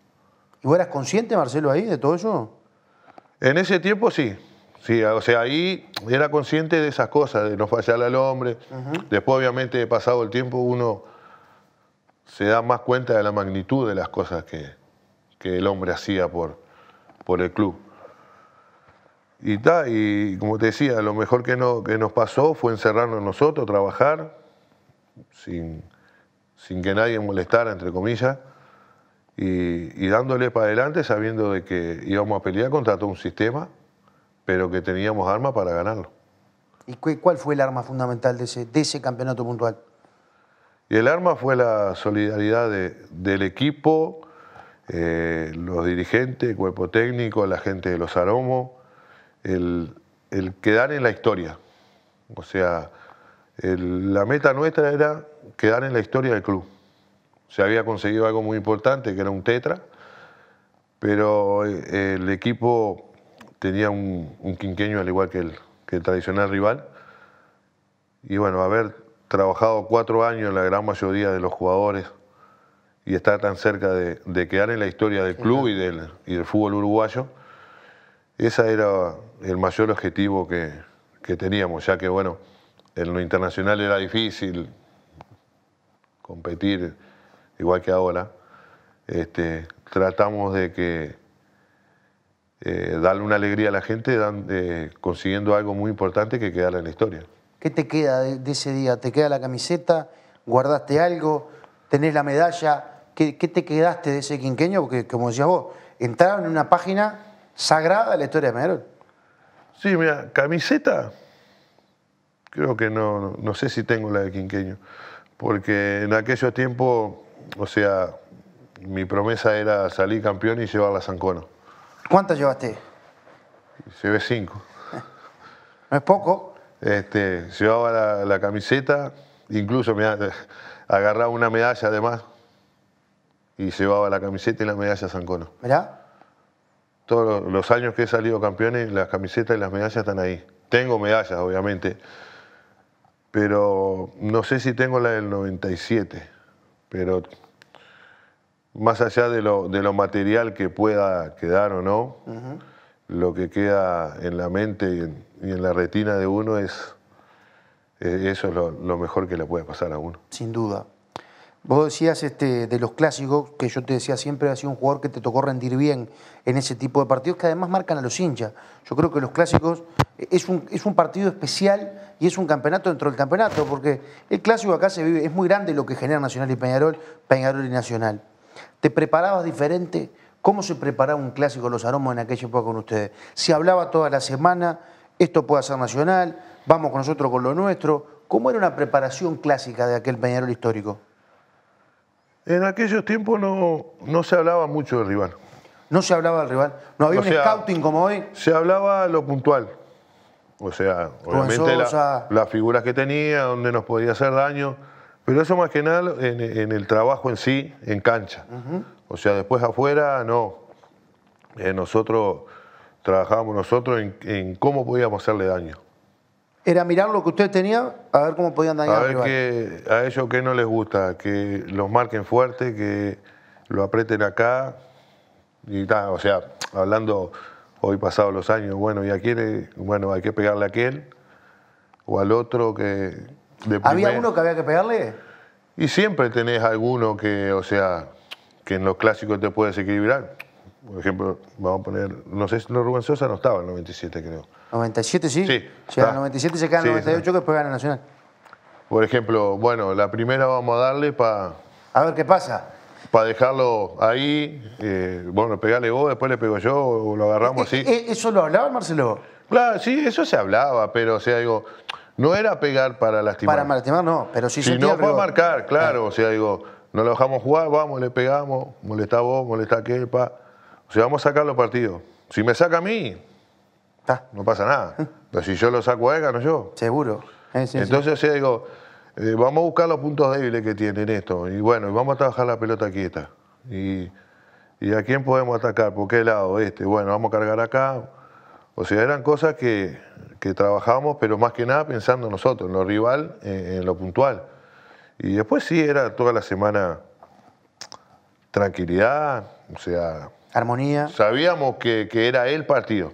¿Y vos eras consciente, Marcelo, ahí de todo eso? En ese tiempo sí. Sí, o sea, ahí era consciente de esas cosas, de no fallar al hombre. Después, obviamente, pasado el tiempo, uno se da más cuenta de la magnitud de las cosas que, el hombre hacía por, por el club. Y, ta, y como te decía, lo mejor que, nos pasó fue encerrarnos nosotros, trabajar, sin, que nadie molestara, entre comillas, y, dándole para adelante sabiendo de que íbamos a pelear contra todo un sistema, pero que teníamos armas para ganarlo. ¿Y cuál fue el arma fundamental ese, de ese campeonato puntual? Y el arma fue la solidaridad del equipo, eh, los dirigentes, cuerpo técnico, la gente de los aromos, el, quedar en la historia. O sea, la meta nuestra era quedar en la historia del club. Se había conseguido algo muy importante, que era un tetra, pero eh, el, equipo tenía un, quinqueño al igual que el, que tradicional rival. Y bueno, a ver trabajado cuatro años en la gran mayoría de los jugadores y está tan cerca de, quedar en la historia del club y del, y del fútbol uruguayo, ese era el mayor objetivo que, teníamos, ya que bueno, en lo internacional era difícil competir igual que ahora. Este, tratamos de que eh, darle una alegría a la gente eh, consiguiendo algo muy importante que quedara en la historia. ¿Qué te queda de, ese día? ¿Te queda la camiseta? ¿Guardaste algo? ¿Tenés la medalla? ¿Qué, te quedaste de ese quinqueño? Porque, como decías vos, entraron en una página sagrada de la historia de Medellín. Sí, mira, camiseta, creo que no, sé si tengo la de quinqueño, porque en aquellos tiempos, o sea, mi promesa era salir campeón y llevar la Zancona. ¿Cuántas llevaste? Llevé cinco. No es poco. Este, llevaba la, camiseta, incluso me agarraba una medalla además y llevaba la camiseta y la medalla Cono. ¿Verdad? Todos los años que he salido campeones, las camisetas y las medallas están ahí. Tengo medallas, obviamente, pero no sé si tengo la del 97, pero más allá de lo, de lo material que pueda quedar o no, lo que queda en la mente y en, la retina de uno es eh, eso es lo, mejor que le puede pasar a uno. Sin duda. Vos decías este, de los clásicos, que yo te decía siempre, ha sido un jugador que te tocó rendir bien en ese tipo de partidos que además marcan a los hinchas. Yo creo que los clásicos eh, es un, es un partido especial y es un campeonato dentro del campeonato, porque el clásico acá se vive, es muy grande lo que genera Nacional y Peñarol, Peñarol y Nacional. ¿Te preparabas diferente? ¿Cómo se preparaba un clásico los aromos en aquella época con ustedes? ¿Se hablaba toda la semana? ¿Esto puede ser nacional? ¿Vamos con nosotros con lo nuestro? ¿Cómo era una preparación clásica de aquel Peñarol histórico? En aquellos tiempos no, no se hablaba mucho del rival. No se hablaba del rival. No había un scouting como hoy. Se hablaba lo puntual. O sea, obviamente las figuras que tenía, donde nos podía hacer daño. Pero eso más que nada en, el trabajo en sí, en cancha. O sea, después afuera, no. Eh, nosotros trabajábamos nosotros en, cómo podíamos hacerle daño. Era mirar lo que ustedes tenían, a ver cómo podían dañar a ver a ellos que no les gusta, que los marquen fuerte, que lo aprieten acá. Y tal, o sea, hablando hoy pasados los años, bueno, ya quiere, bueno, hay que pegarle a aquel o al otro que... ¿Había uno que había que pegarle? Y siempre tenés alguno que, o sea, que en los clásicos te puedes equilibrar. Por ejemplo, vamos a poner, no sé si Rubén Sosa no estaba en el 97, creo. 97, sí. Sí. sea, el 97, se queda en el 98, que después gana Nacional. Por ejemplo, bueno, la primera vamos a darle para... A ver qué pasa. Para dejarlo ahí, eh, bueno, pegarle vos, después le pego yo, o lo agarramos eh, así. Eh, ¿Eso lo hablaba, Marcelo? Claro, sí, eso se hablaba, pero o sea, digo, no era pegar para lastimar. Para lastimar no, pero sí si se no, puede marcar, claro, o sea, digo, no lo dejamos jugar, vamos, le pegamos, molesta a vos, molesta a aquel, pa. O sea, vamos a sacar los partidos. Si me saca a mí, no pasa nada. Ah. Pero si yo lo saco a él, gano yo. Seguro. Eh, Entonces, digo, eh, vamos a buscar los puntos débiles que tienen esto. Y bueno, vamos a trabajar la pelota quieta. Y, a quién podemos atacar? ¿Por qué lado? Este. Bueno, vamos a cargar acá. O sea, eran cosas que, trabajamos, pero más que nada pensando nosotros, en lo rival, en lo puntual. Y después sí, era toda la semana tranquilidad, o sea... Armonía. Sabíamos que, era el partido.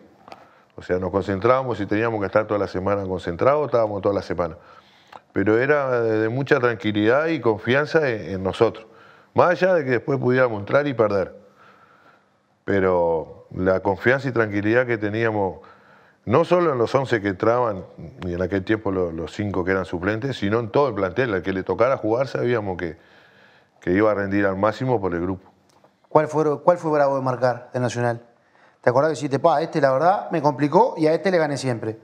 O sea, nos concentrábamos y teníamos que estar toda la semana concentrados, estábamos toda la semana. Pero era de mucha tranquilidad y confianza en, en nosotros. Más allá de que después pudiéramos entrar y perder. Pero la confianza y tranquilidad que teníamos no solo en los 11 que entraban, y en aquel tiempo los, cinco 5 que eran suplentes, sino en todo el plantel. Al que le tocara jugar sabíamos que, que iba a rendir al máximo por el grupo. ¿Cuál fue, cuál fue bravo de marcar el Nacional? ¿Te acordás que te pa, este la verdad me complicó y a este le gané siempre?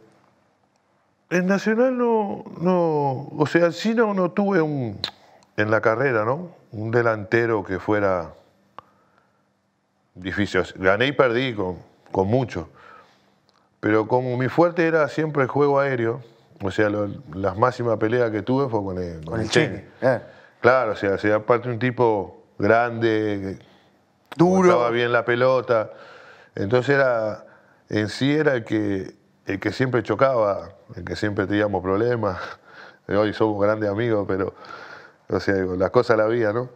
el Nacional no, no o sea, sí no, no tuve un, en la carrera, ¿no? Un delantero que fuera difícil. Gané y perdí con, con mucho. Pero como mi fuerte era siempre el juego aéreo, o sea, las máximas peleas que tuve fue con el, con eh. Claro, o sea, sea, aparte un tipo grande, duro. Estaba bien la pelota. Entonces era, en sí era el que, el que siempre chocaba, el que siempre teníamos problemas. Hoy somos grandes amigos, pero, o sea, las cosas la vida, ¿no?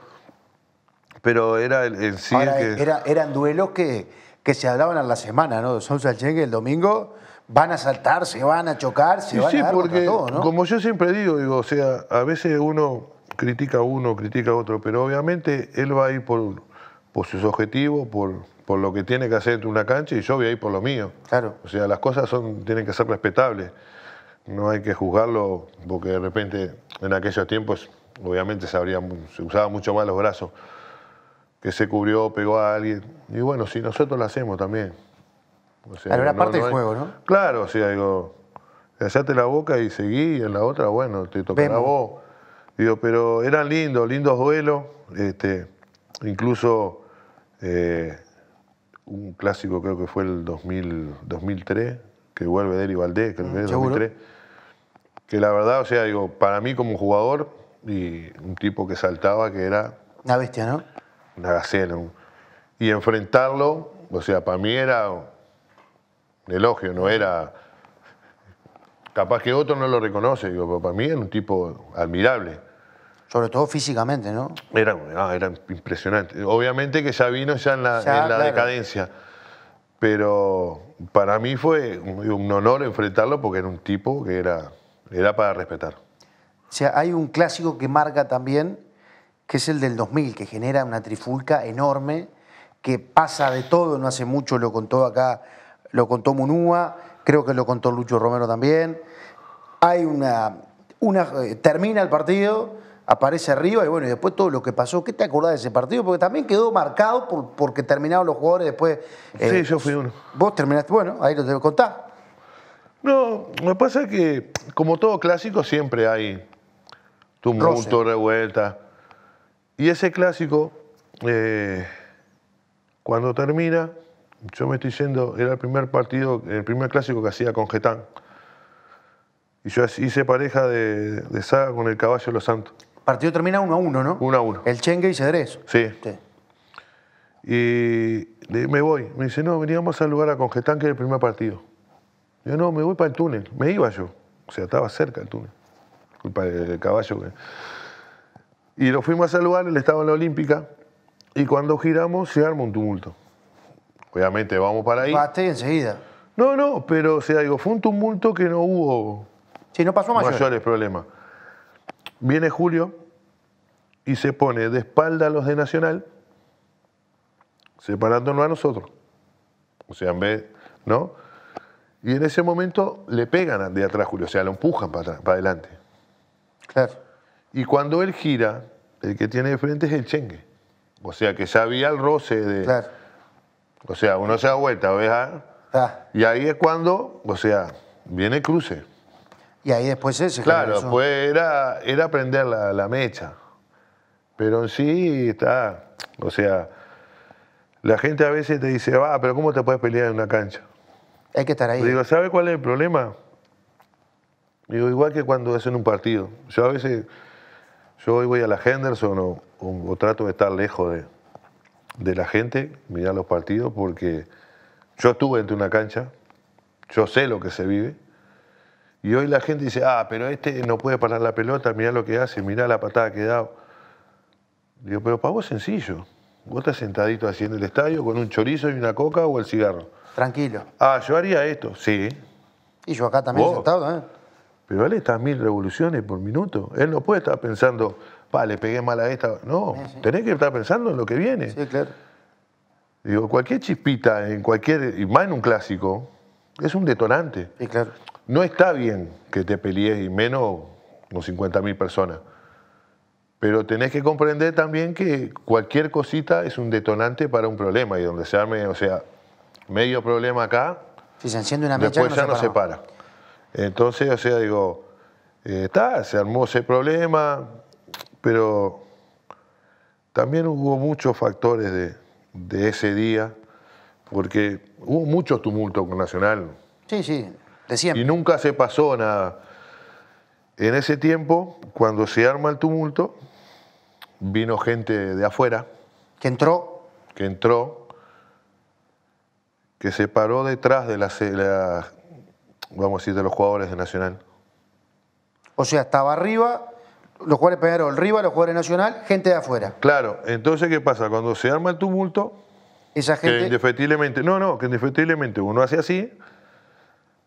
Pero era el, en sí Ahora, Era, eran duelos que que se hablaban a la semana, ¿no? Son llegue el domingo, van a saltar, se van a chocar, se van a dar porque, todo, ¿no? Como yo siempre digo, digo, o sea, a veces uno critica a uno, critica a otro, pero obviamente él va a ir por, por sus objetivos, por, por lo que tiene que hacer en una cancha y yo voy a ir por lo mío. Claro. O sea, las cosas son, tienen que ser respetables. No hay que juzgarlo porque de repente en aquellos tiempos obviamente se, usaban mucho más los brazos que se cubrió, pegó a alguien. Y bueno, si nosotros lo hacemos también. Pero era parte del juego, ¿no? Claro, o sea, digo, callate la boca y seguí, y en la otra, bueno, te tocará a vos. Digo, pero eran lindos, lindos duelos. Este, incluso eh, un clásico creo que fue el 2003, que vuelve Deli Valdés, creo que 2003. Que la verdad, o sea, digo, para mí como jugador y un tipo que saltaba que era... Una bestia, ¿no? Y enfrentarlo, o sea, para mí era un elogio, no era... Capaz que otro no lo reconoce, digo, pero para mí era un tipo admirable. Sobre todo físicamente, ¿no? Era, ah, era impresionante. Obviamente que ya vino ya en la, decadencia. Pero para mí fue un honor enfrentarlo porque era un tipo que era, era para respetar. O sea, hay un clásico que marca también que es el del 2000, que genera una trifulca enorme, que pasa de todo, no hace mucho lo contó acá, lo contó Munúa, creo que lo contó Lucho Romero también. Hay una, una eh, termina el partido, aparece arriba y bueno, y después todo lo que pasó, ¿qué te acordás de ese partido? Porque también quedó marcado por, porque terminaron los jugadores después. sí, eh, yo fui uno. Vos terminaste, bueno, ahí lo te lo contar. No, me pasa que como todo clásico siempre hay tumulto, revuelta. Y ese clásico, eh, cuando termina, yo me estoy yendo, era el primer partido, el primer clásico que hacía con Getán. Y yo hice pareja de, de saga con el caballo de los santos. partido termina 1 a 1, ¿no? 1 a 1. El Chengue y Cedrés. Sí. Y me voy. Me dice, no, veníamos al lugar a Congetán, que era el primer partido. Yo, no, me voy para el túnel. Me iba yo. O sea, estaba cerca el túnel. Culpa del caballo que y lo fuimos a saludar, él estaba en la Olímpica, y cuando giramos se arma un tumulto. Obviamente vamos para ahí. Baste enseguida. No, no, pero o fue un tumulto que no hubo no pasó mayores. problemas. Viene Julio y se pone de espalda a los de Nacional, separándonos a nosotros. O sea, en vez, ¿no? Y en ese momento le pegan de atrás Julio, o sea, lo empujan para, para adelante. Claro. Y cuando él gira, el que tiene de frente es el chengue. O sea, que ya había el roce de... Claro. O sea, uno se da vuelta, ¿ves? Ah. Ah. Y ahí es cuando, o sea, viene cruce. Y ahí después ese. Claro, pues era, era prender la, mecha. Pero en sí está, o sea, la gente a veces te dice, va, pero ¿cómo te puedes pelear en una cancha? Hay que estar ahí. digo, ¿sabe cuál es el problema? Digo, igual que cuando hacen un partido. Yo a veces yo hoy voy a la Henderson o, trato de estar lejos de, la gente, mirar los partidos, porque yo estuve entre una cancha, yo sé lo que se vive, y hoy la gente dice, ah, pero este no puede parar la pelota, mirá lo que hace, mirá la patada que da. Digo, pero para vos es sencillo. Vos estás sentadito así en el estadio con un chorizo y una coca o el cigarro. Tranquilo. Ah, yo haría esto, sí. Y yo acá también sentado, ¿eh? Pero él está a mil revoluciones por minuto. Él no puede estar pensando, vale le pegué mal a esta. No, tenés que estar pensando en lo que viene. Sí, claro. Digo, cualquier chispita, en cualquier, y más en un clásico, es un detonante. Sí, claro. No está bien que te pelees, y menos con mil personas. Pero tenés que comprender también que cualquier cosita es un detonante para un problema y donde se arme, o sea, medio problema acá, una después ya no se para. Entonces, o sea, digo, eh, está, se armó ese problema, pero también hubo muchos factores de, ese día, porque hubo muchos tumultos con Nacional. Sí, sí, de siempre. Y nunca se pasó nada. En ese tiempo, cuando se arma el tumulto, vino gente de afuera. ¿Que entró? Que entró, que se paró detrás de las... la vamos a decir, de los jugadores de Nacional. O sea, estaba arriba, los jugadores pegaron arriba, los jugadores de Nacional, gente de afuera. Claro, entonces, ¿qué pasa? Cuando se arma el tumulto, esa gente... que indefectiblemente, no, no, que indefectiblemente uno hace así,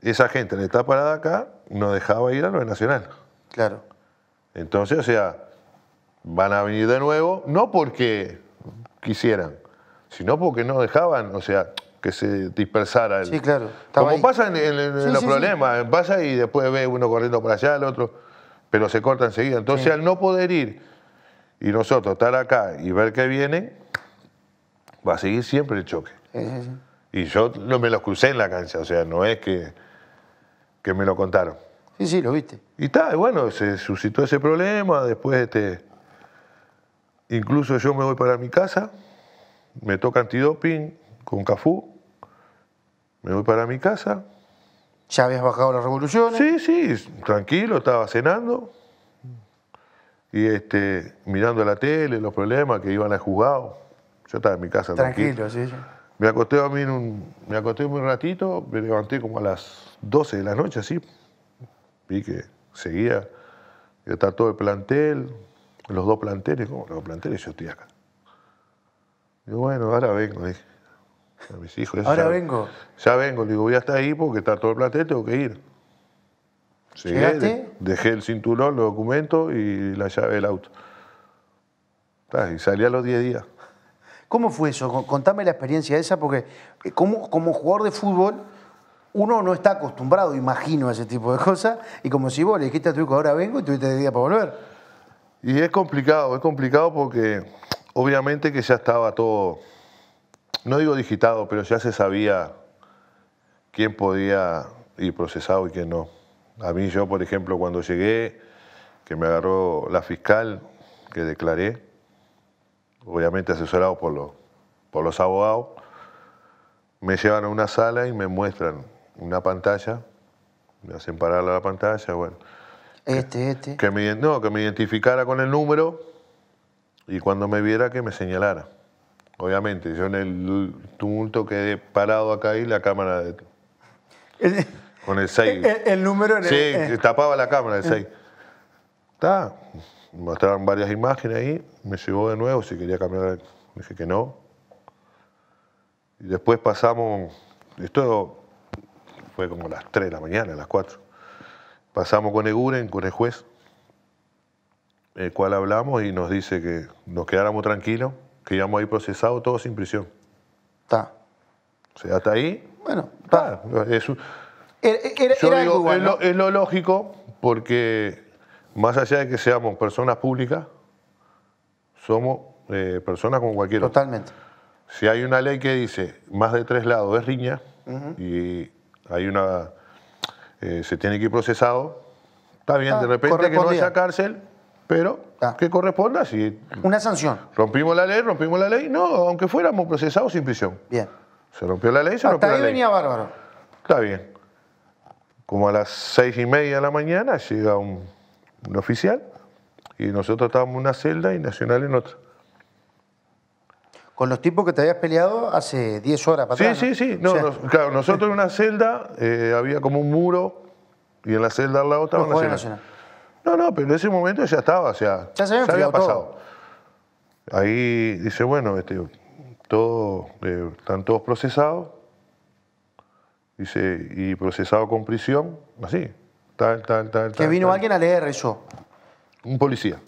esa gente en parada parada acá no dejaba ir a lo de Nacional. Claro. Entonces, o sea, van a venir de nuevo, no porque quisieran, sino porque no dejaban, o sea, que se dispersara. El, sí, claro. Como pasa en, los problemas, eh, pasa y después ve uno corriendo para allá, el otro, pero se corta enseguida. Entonces, al no poder ir y nosotros estar acá y ver que viene, va a seguir siempre el choque. Y yo no me los crucé en la cancha, o sea, no es que, que me lo contaron. Sí, sí, lo viste. Y está, bueno, se suscitó ese problema, después este, incluso yo me voy para mi casa, me toca antidoping con Cafú, me voy para mi casa. ¿Ya habías bajado la Revolución? Sí, sí, tranquilo, estaba cenando. Y este, mirando la tele, los problemas que iban a juzgado. Yo estaba en mi casa tranquilo. sí. Me acosté a mí un, me acosté un ratito, me levanté como a las 12 de la noche, así. Vi que seguía. Yo está todo el plantel, los dos planteles, ¿cómo? Los dos planteles, yo estoy acá. Y bueno, ahora vengo, dije. Ahora vengo. Ya vengo, le digo, voy hasta ahí porque está todo el plantel, tengo que ir. Llegué, Dejé el cinturón, los documentos y la llave del auto. Y salí a los 10 días. ¿Cómo fue eso? Contame la experiencia esa, porque eh, como, como jugador de fútbol, uno no está acostumbrado, imagino, a ese tipo de cosas. Y como si vos le dijiste a tu hijo, ahora vengo y tuviste 10 días para volver. Y es complicado, es complicado porque obviamente que ya estaba todo no digo digitado, pero ya se sabía quién podía ir procesado y quién no. A mí yo, por ejemplo, cuando llegué, que me agarró la fiscal, que declaré, obviamente asesorado por los, por los abogados, me llevan a una sala y me muestran una pantalla, me hacen parar la pantalla, bueno. Este, este. Que me, no, que me identificara con el número y cuando me viera que me señalara obviamente. Yo en el tumulto quedé parado acá y la cámara de... con el 6. El, número en Sí, eh. tapaba la cámara el 6. Eh. Está. Mostraron varias imágenes ahí. Me llevó de nuevo si quería cambiar. Dije que no. Y después pasamos. Esto fue como las 3 de la mañana, las 4. Pasamos con Eguren, con el juez, el cual hablamos y nos dice que nos quedáramos tranquilos que llevamos ahí procesado, todos sin prisión. Está. O sea, hasta ahí. Bueno, está. Es, lo, lógico porque más allá de que seamos personas públicas, somos eh, personas como cualquiera. Totalmente. Si hay una ley que dice más de tres lados es riña y hay una eh, se tiene que ir procesado, está bien, de repente que no haya cárcel, pero ah. que corresponda si... Una sanción. Rompimos la ley, rompimos la ley. No, aunque fuéramos procesados sin prisión. Bien. Se rompió la ley, se Hasta rompió venía bárbaro. Está bien. Como a las seis y media de la mañana llega un, oficial y nosotros estábamos en una celda y Nacional en otra. Con los tipos que te habías peleado hace diez horas para Sí, sí, sí. claro, nosotros en una celda eh, había como un muro y en la celda la otra Nacional. No, no, pero en ese momento ya estaba, o sea, ya se había, pasado. Ahí dice, bueno, este, todo, eh, están todos procesados, dice, y procesado con prisión, así, tal, tal, tal. Que vino alguien a leer eso. Un policía.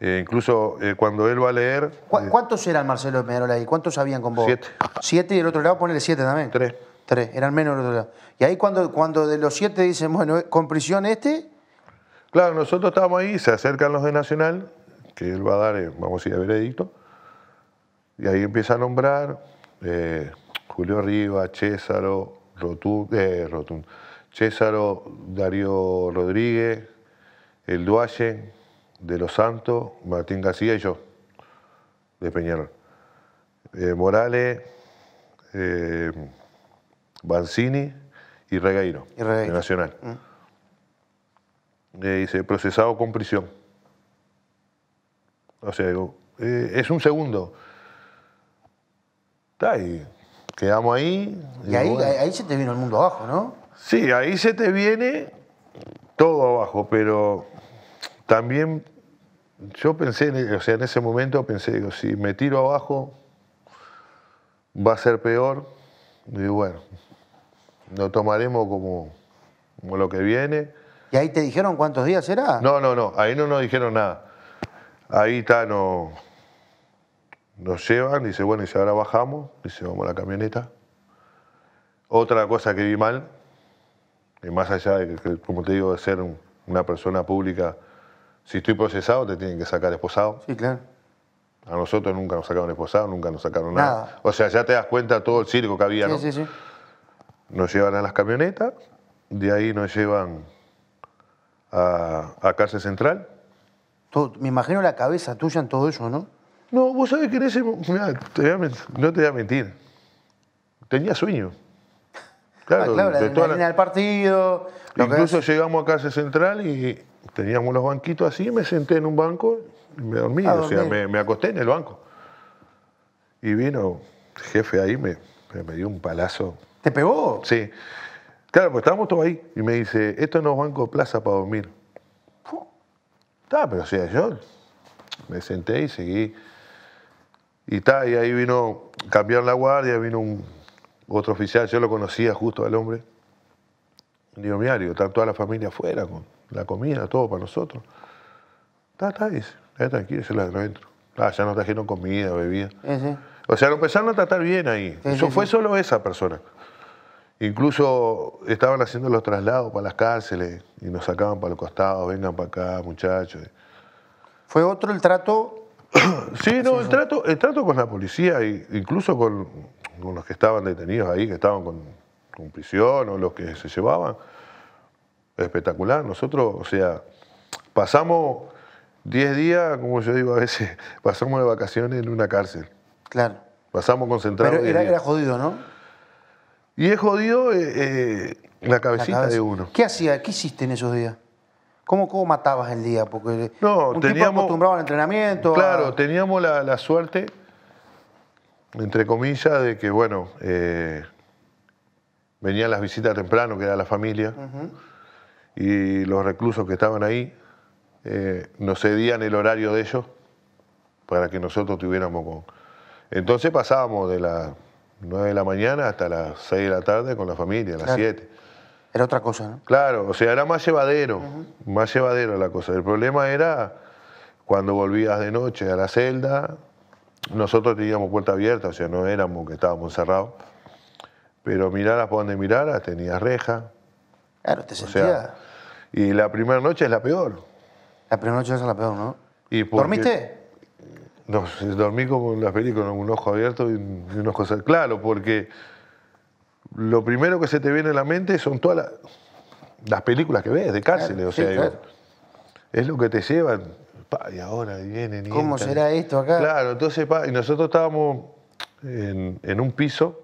Eh, incluso eh, cuando él va a leer... ¿Cuántos eran Marcelo de y ahí? ¿Cuántos habían con vos? Siete. Siete y del otro lado ponele siete también. Tres. Tres, eran menos Y ahí cuando, cuando de los siete dicen, bueno, con prisión este. Claro, nosotros estábamos ahí, se acercan los de Nacional, que él va a dar, eh, vamos a ir a veredicto, y ahí empieza a nombrar eh, Julio Riva, Césaro, Rotun, eh, Césaro, Darío Rodríguez, el Dualle, de Los Santos, Martín García y yo, de Peñarol. Eh, Morales, Banzini y Regairo, Nacional. Y mm. dice, procesado con prisión. O sea, eh, es un segundo. Está ahí. Quedamos ahí. Y, ahí, ahí se te vino el mundo abajo, ¿no? Sí, ahí se te viene todo abajo, pero también yo pensé, e, o sea, en ese momento pensé, digo, si me tiro abajo, va a ser peor. Y bueno, lo tomaremos como, lo que viene. ¿Y ahí te dijeron cuántos días era? No, no, no, ahí no nos dijeron nada. Ahí está, no, nos llevan, dice, bueno, y si ahora bajamos, dice, vamos a la camioneta. Otra cosa que vi mal, y más allá de que, como te digo, de ser una persona pública, si estoy procesado te tienen que sacar esposado. Sí, claro. A nosotros nunca nos sacaron esposado, nunca nos sacaron nada. O sea, ya te das cuenta todo el circo que había, sí, Sí, sí nos llevan a las camionetas, de ahí nos llevan a, a Cárcel Central. me imagino la cabeza tuya en todo eso, ¿no? No, vos sabés que en ese no te voy a mentir, tenía sueño. Ah, claro, de toda la, del partido. Incluso llegamos a Cárcel Central y teníamos los banquitos así, me senté en un banco y me dormí, o sea, me, acosté en el banco. Y vino el jefe ahí, me, me dio un palazo ¿Te pegó? Sí. Claro, pues estábamos todos ahí. Y me dice, esto no es banco plaza para dormir. Está, ah, pero o sea, yo me senté y seguí. Y está, y ahí vino, cambiaron la guardia, vino un, otro oficial, yo lo conocía justo al hombre. Y digo, mira, está toda la familia afuera con la comida, todo para nosotros. Está, está, dice, está eh, tranquilo, se la adentro. Ah, ya nos trajeron comida, bebida. O sea, lo empezaron a tratar bien ahí. Eso fue solo esa persona. Incluso estaban haciendo los traslados para las cárceles y nos sacaban para los costados, vengan para acá, muchachos. ¿Fue otro el trato? sí, no, el trato, el trato con la policía, incluso con, los que estaban detenidos ahí, que estaban con, prisión o los que se llevaban, espectacular. Nosotros, o sea, pasamos 10 días, como yo digo a veces, pasamos de vacaciones en una cárcel. Claro. Pasamos concentrados. Pero era, era jodido, ¿no? Y he jodido eh, eh, la cabecita de uno. ¿Qué hacía? ¿Qué hiciste en esos días? ¿Cómo, cómo matabas el día? Porque no, un teníamos, acostumbrado al entrenamiento. Claro, teníamos la, suerte, entre comillas, de que, bueno, eh, venían las visitas temprano, que era la familia, y los reclusos que estaban ahí nos cedían el horario de ellos para que nosotros tuviéramos... Con... Entonces pasábamos de la 9 de la mañana hasta las 6 de la tarde con la familia, a las 7. Era otra cosa, ¿no? Claro, o sea, era más llevadero, más llevadero la cosa. El problema era cuando volvías de noche a la celda, nosotros teníamos puerta abierta, o sea, no éramos que estábamos encerrados, pero miraras por donde miraras, tenías reja. Claro, te sentías. y la primera noche es la peor. La primera noche es la peor, ¿no? Y ¿Dormiste? no dormí como en las películas, con un ojo abierto y un, cosas... Claro, porque lo primero que se te viene a la mente son todas las películas que ves de cárceles. o sea, es lo que te llevan. y ahora vienen y ¿Cómo será esto acá? Claro, entonces, y nosotros estábamos en, un piso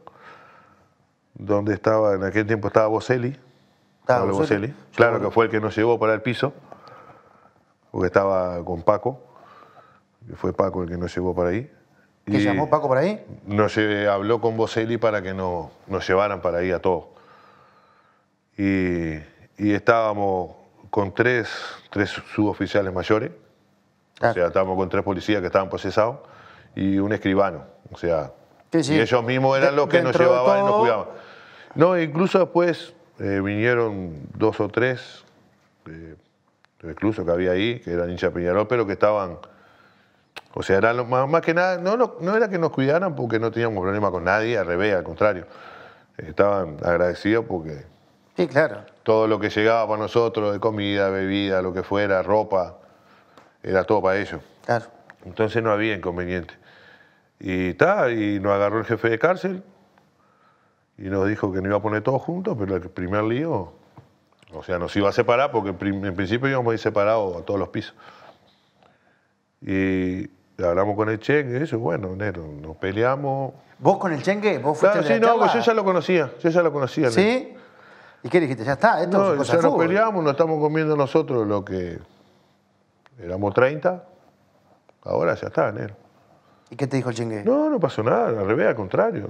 donde estaba, en aquel tiempo estaba Boselli. Estaba Boselli. Claro, que fue el que nos llevó para el piso, porque estaba con Paco fue Paco el que nos llevó para ahí. ¿Qué llamó Paco para ahí? Nos eh, habló con Boselli para que no, nos llevaran para ahí a todos. Y, estábamos con tres, tres suboficiales mayores, o ah. sea, estábamos con tres policías que estaban procesados y un escribano, o sea, y ellos mismos eran los que nos llevaban y nos cuidaban. No, incluso después eh, vinieron dos o tres, incluso eh, que había ahí, que eran hinchas Peñarol, pero que estaban o sea, era más, que nada, no, no, era que nos cuidaran porque no teníamos problema con nadie, al revés, al contrario. Estaban agradecidos porque. Sí, claro. Todo lo que llegaba para nosotros, de comida, bebida, lo que fuera, ropa, era todo para ellos. Claro. Entonces no había inconveniente. Y está, y nos agarró el jefe de cárcel y nos dijo que nos iba a poner todos juntos, pero el primer lío, o sea, nos iba a separar porque en principio íbamos a ir separados a todos los pisos. Y hablamos con el Chengue, eso, bueno, Nero. nos peleamos. ¿Vos con el Chengue? ¿Vos fuiste claro, sí, no, pues yo ya lo conocía, yo ya lo conocía. ¿Sí? ¿Y qué dijiste? Ya está, esto no, ya nos peleamos, nos estamos comiendo nosotros lo que éramos 30, ahora ya está, Nero. ¿Y qué te dijo el Chengue? No, no pasó nada, al revés, al contrario.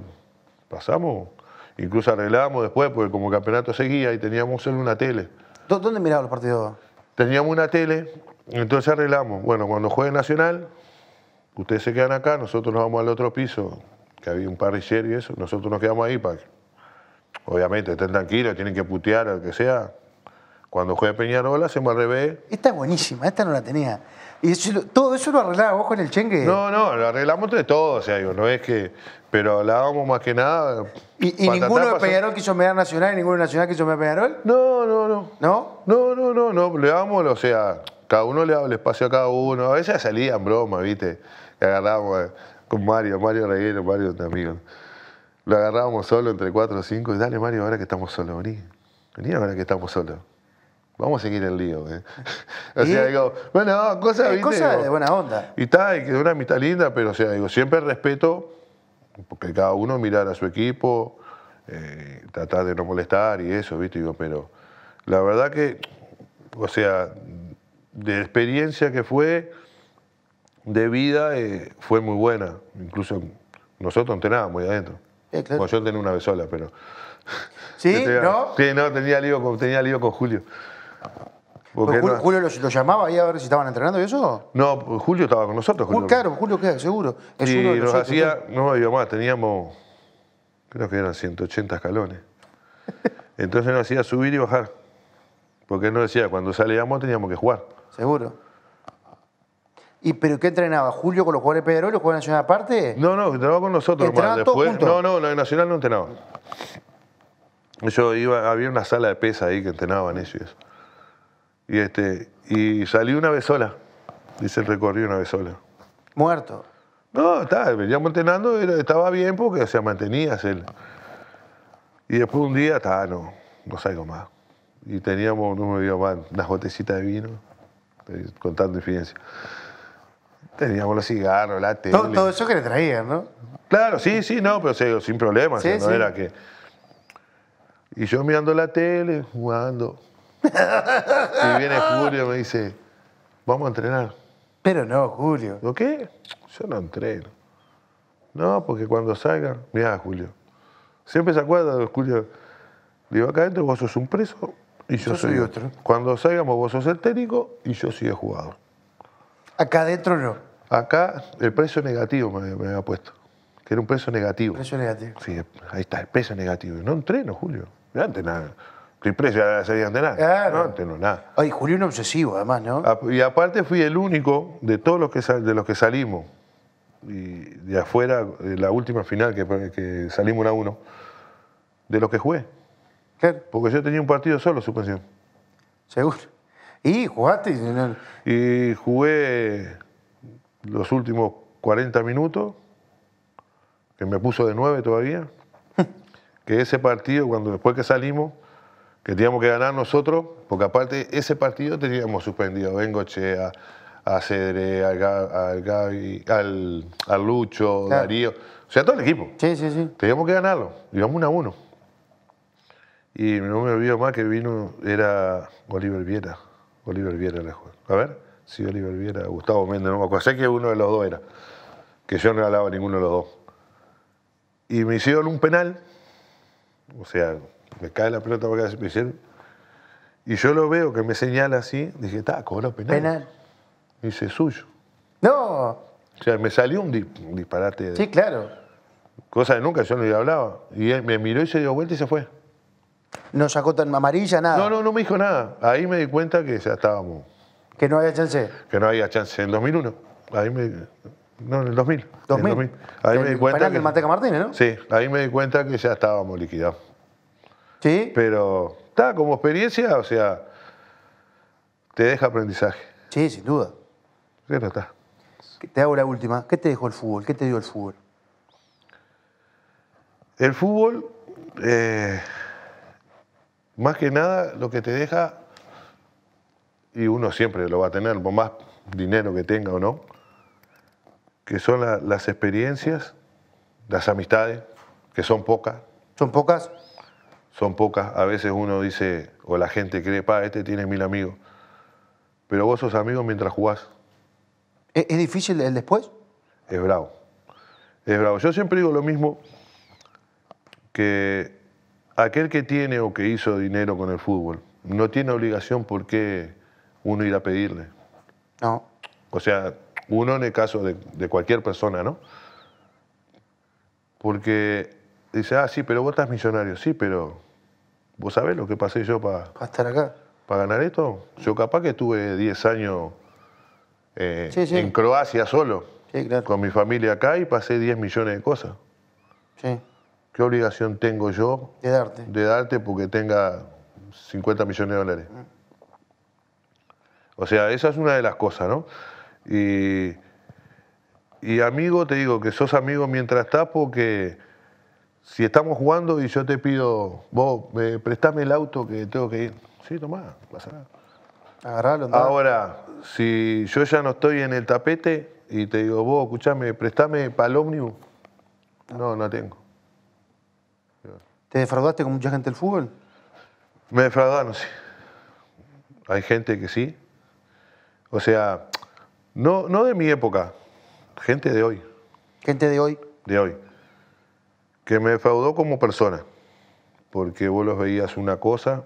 Pasamos, incluso arreglamos después, porque como campeonato seguía y teníamos solo una tele. ¿Dónde miraba los partidos? Teníamos una tele, entonces arreglamos. Bueno, cuando juegue Nacional, ustedes se quedan acá, nosotros nos vamos al otro piso, que había un parrillero y eso, nosotros nos quedamos ahí para que, obviamente, estén tranquilos, tienen que putear, al que sea. Cuando juega Peñarol hacemos al revés. Esta es buenísima, esta no la tenía. Y todo eso lo arreglaba vos con el chengue. No, no, lo arreglamos de todo, o sea, digo, no es que. Pero hablábamos más que nada. ¿Y, ninguno de Peñarol quiso mediar Nacional y ninguno de Nacional quiso mediar Peñarol? No, no, no. ¿No? No, no, no, no. Le damos, o sea, cada uno le daba el espacio a cada uno. A veces salían bromas, ¿viste? agarramos agarrábamos eh, con Mario, Mario Reguero, Mario de amigo. Lo agarrábamos solo entre cuatro o cinco y dale Mario, ahora que estamos solos, vení. Vení ahora que estamos solos. Vamos a seguir el lío. Eh. digo, bueno, cosas, ¿viste? de buena onda. Y tal, y que una amistad linda, pero o sea, digo, siempre respeto porque cada uno mirar a su equipo, eh, tratar de no molestar y eso, ¿viste? Digo, pero la verdad que, o sea, de experiencia que fue, de vida eh, fue muy buena. Incluso nosotros entrenábamos ahí adentro. Eh, yo tenía una vez sola, pero. ¿Sí? ¿No? Sí, no, tenía lío con, tenía lío con Julio. Pues Julio, lo, llamaba ahí a ver si estaban entrenando y eso? No, Julio estaba con nosotros. Claro, Julio, ¿qué? seguro. Sí, nos hacía, no había más, teníamos, creo que eran 180 escalones. Entonces nos hacía subir y bajar. Porque él nos decía, cuando salíamos teníamos que jugar. Seguro. ¿Y pero qué entrenaba? ¿Julio con los jugadores Pedro y los jugadores Nacional aparte? No, no, entrenaba con nosotros. más Después, No, no, de Nacional no entrenaba. Yo iba, había una sala de pesa ahí que entrenaban ellos y eso. Y, este, y salí una vez sola. Dice el recorrido una vez sola. ¿Muerto? No, estaba, veníamos entrenando, estaba bien porque se mantenía. Él. Y después un día, estaba, no, no salgo más. Y teníamos, no me dio más, unas botecitas de vino, eh, contando infidencias. Teníamos los cigarros, la tele. Todo, eso que le traían, ¿no? Claro, sí, sí, no, pero sin problemas. no era que. Y yo mirando la tele, jugando. y viene Julio y me dice, vamos a entrenar. Pero no, Julio. ¿Lo qué? Yo no entreno. No, porque cuando salga, mira Julio. Siempre se acuerda de Julio. Digo, acá adentro vos sos un preso y yo, yo soy otro. Cuando salgamos vos sos el técnico y yo soy el jugador. Acá adentro no. Acá el precio negativo me, ha había puesto, que era un precio negativo. Precio negativo. Sí, ahí está, el precio negativo. No entreno, Julio. Antes nada. ¿Qué precio? ya sabía antes nada. No, entreno nada. Ay, Julio un obsesivo, además, ¿no? Ah, y aparte fui el único de todos los que, de los que salimos, y de afuera, de eh, la última final que, salimos una a uno, de los que jugué. ¿Qué? Porque yo tenía un partido solo, suspensión. Seguro. ¿Y jugaste? Y jugué los últimos 40 minutos, que me puso de 9 todavía. que ese partido, cuando después que salimos, que teníamos que ganar nosotros, porque aparte ese partido teníamos suspendido a Bengoche a Cedre, al, Lucho, Darío, o sea, todo el equipo. Sí, sí, sí. Teníamos que ganarlo, íbamos 1 a uno. Y no me olvido más que vino, era Oliver Viera. Oliver Viera era el A ver, si Oliver Viera, Gustavo Méndez, no me acuerdo. Sé que uno de los dos era, que yo no regalaba ninguno de los dos. Y me hicieron un penal, o sea, me cae la pelota para me hicieron. Y yo lo veo que me señala así, dije, está, cobró penal. Penal. dice, suyo. No. O sea, me salió un, disparate. Sí, claro. Cosa de nunca yo no le hablaba. Y él me miró y se dio vuelta y se fue. No sacó tan amarilla, nada. No, no, no me dijo nada. Ahí me di cuenta que ya estábamos. Que no había chance. Que no había chance. En el 2001. Ahí me. No, en el 2000. En 2000. Ahí me di cuenta. Que, Mateca Martínez, ¿no? Sí, ahí me di cuenta que ya estábamos liquidados. Sí. Pero, está, como experiencia, o sea, te deja aprendizaje. Sí, sin duda. no está. Te hago la última. ¿Qué te dejó el fútbol? ¿Qué te dio el fútbol? El fútbol. Eh, más que nada lo que te deja, y uno siempre lo va a tener, por más dinero que tenga o no, que son las experiencias, las amistades, que son pocas. ¿Son pocas? Son pocas. A veces uno dice, o la gente cree, pa, este tiene mil amigos. Pero vos sos amigos mientras jugás. ¿E-, ¿Es, difícil el después? Es bravo. Es bravo. Yo siempre digo lo mismo, que aquel que tiene o que hizo dinero con el fútbol, no tiene obligación por qué uno ir a pedirle. No. O sea, uno en el caso de, cualquier persona, ¿no? Porque dice, ah, sí, pero vos estás millonario, sí, pero vos sabés lo que pasé yo para... Para estar acá. Para ganar esto. Yo capaz que estuve 10 años eh, en Croacia solo, con mi familia acá y pasé 10 millones de cosas. Sí. ¿qué obligación tengo yo de darte, de darte porque tenga 50 millones de dólares? O sea, esa es una de las cosas, ¿no? Y, amigo, te digo que sos amigo mientras estás porque si estamos jugando y yo te pido, vos, eh, prestame el auto que tengo que ir. Sí, tomá, pasa nada. Ahora, si yo ya no estoy en el tapete y te digo, vos, escuchame, prestame para el No, no tengo. ¿Te defraudaste con mucha gente del fútbol? Me defraudaron, sí. Hay gente que sí. O sea, no, no de mi época, gente de hoy. Gente de hoy. De hoy. Que me defraudó como persona. Porque vos los veías una cosa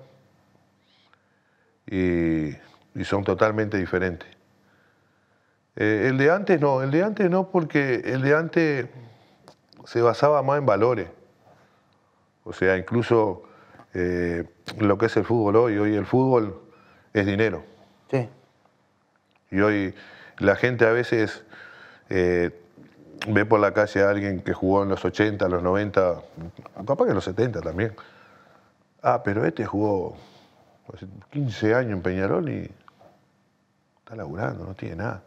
y, son totalmente diferentes. Eh, el de antes no, el de antes no, porque el de antes se basaba más en valores. O sea, incluso eh, lo que es el fútbol hoy, hoy el fútbol es dinero. Sí. Y hoy la gente a veces eh, ve por la calle a alguien que jugó en los 80, los 90, capaz que en los 70 también. Ah, pero este jugó hace pues, 15 años en Peñarol y está laburando, no tiene nada.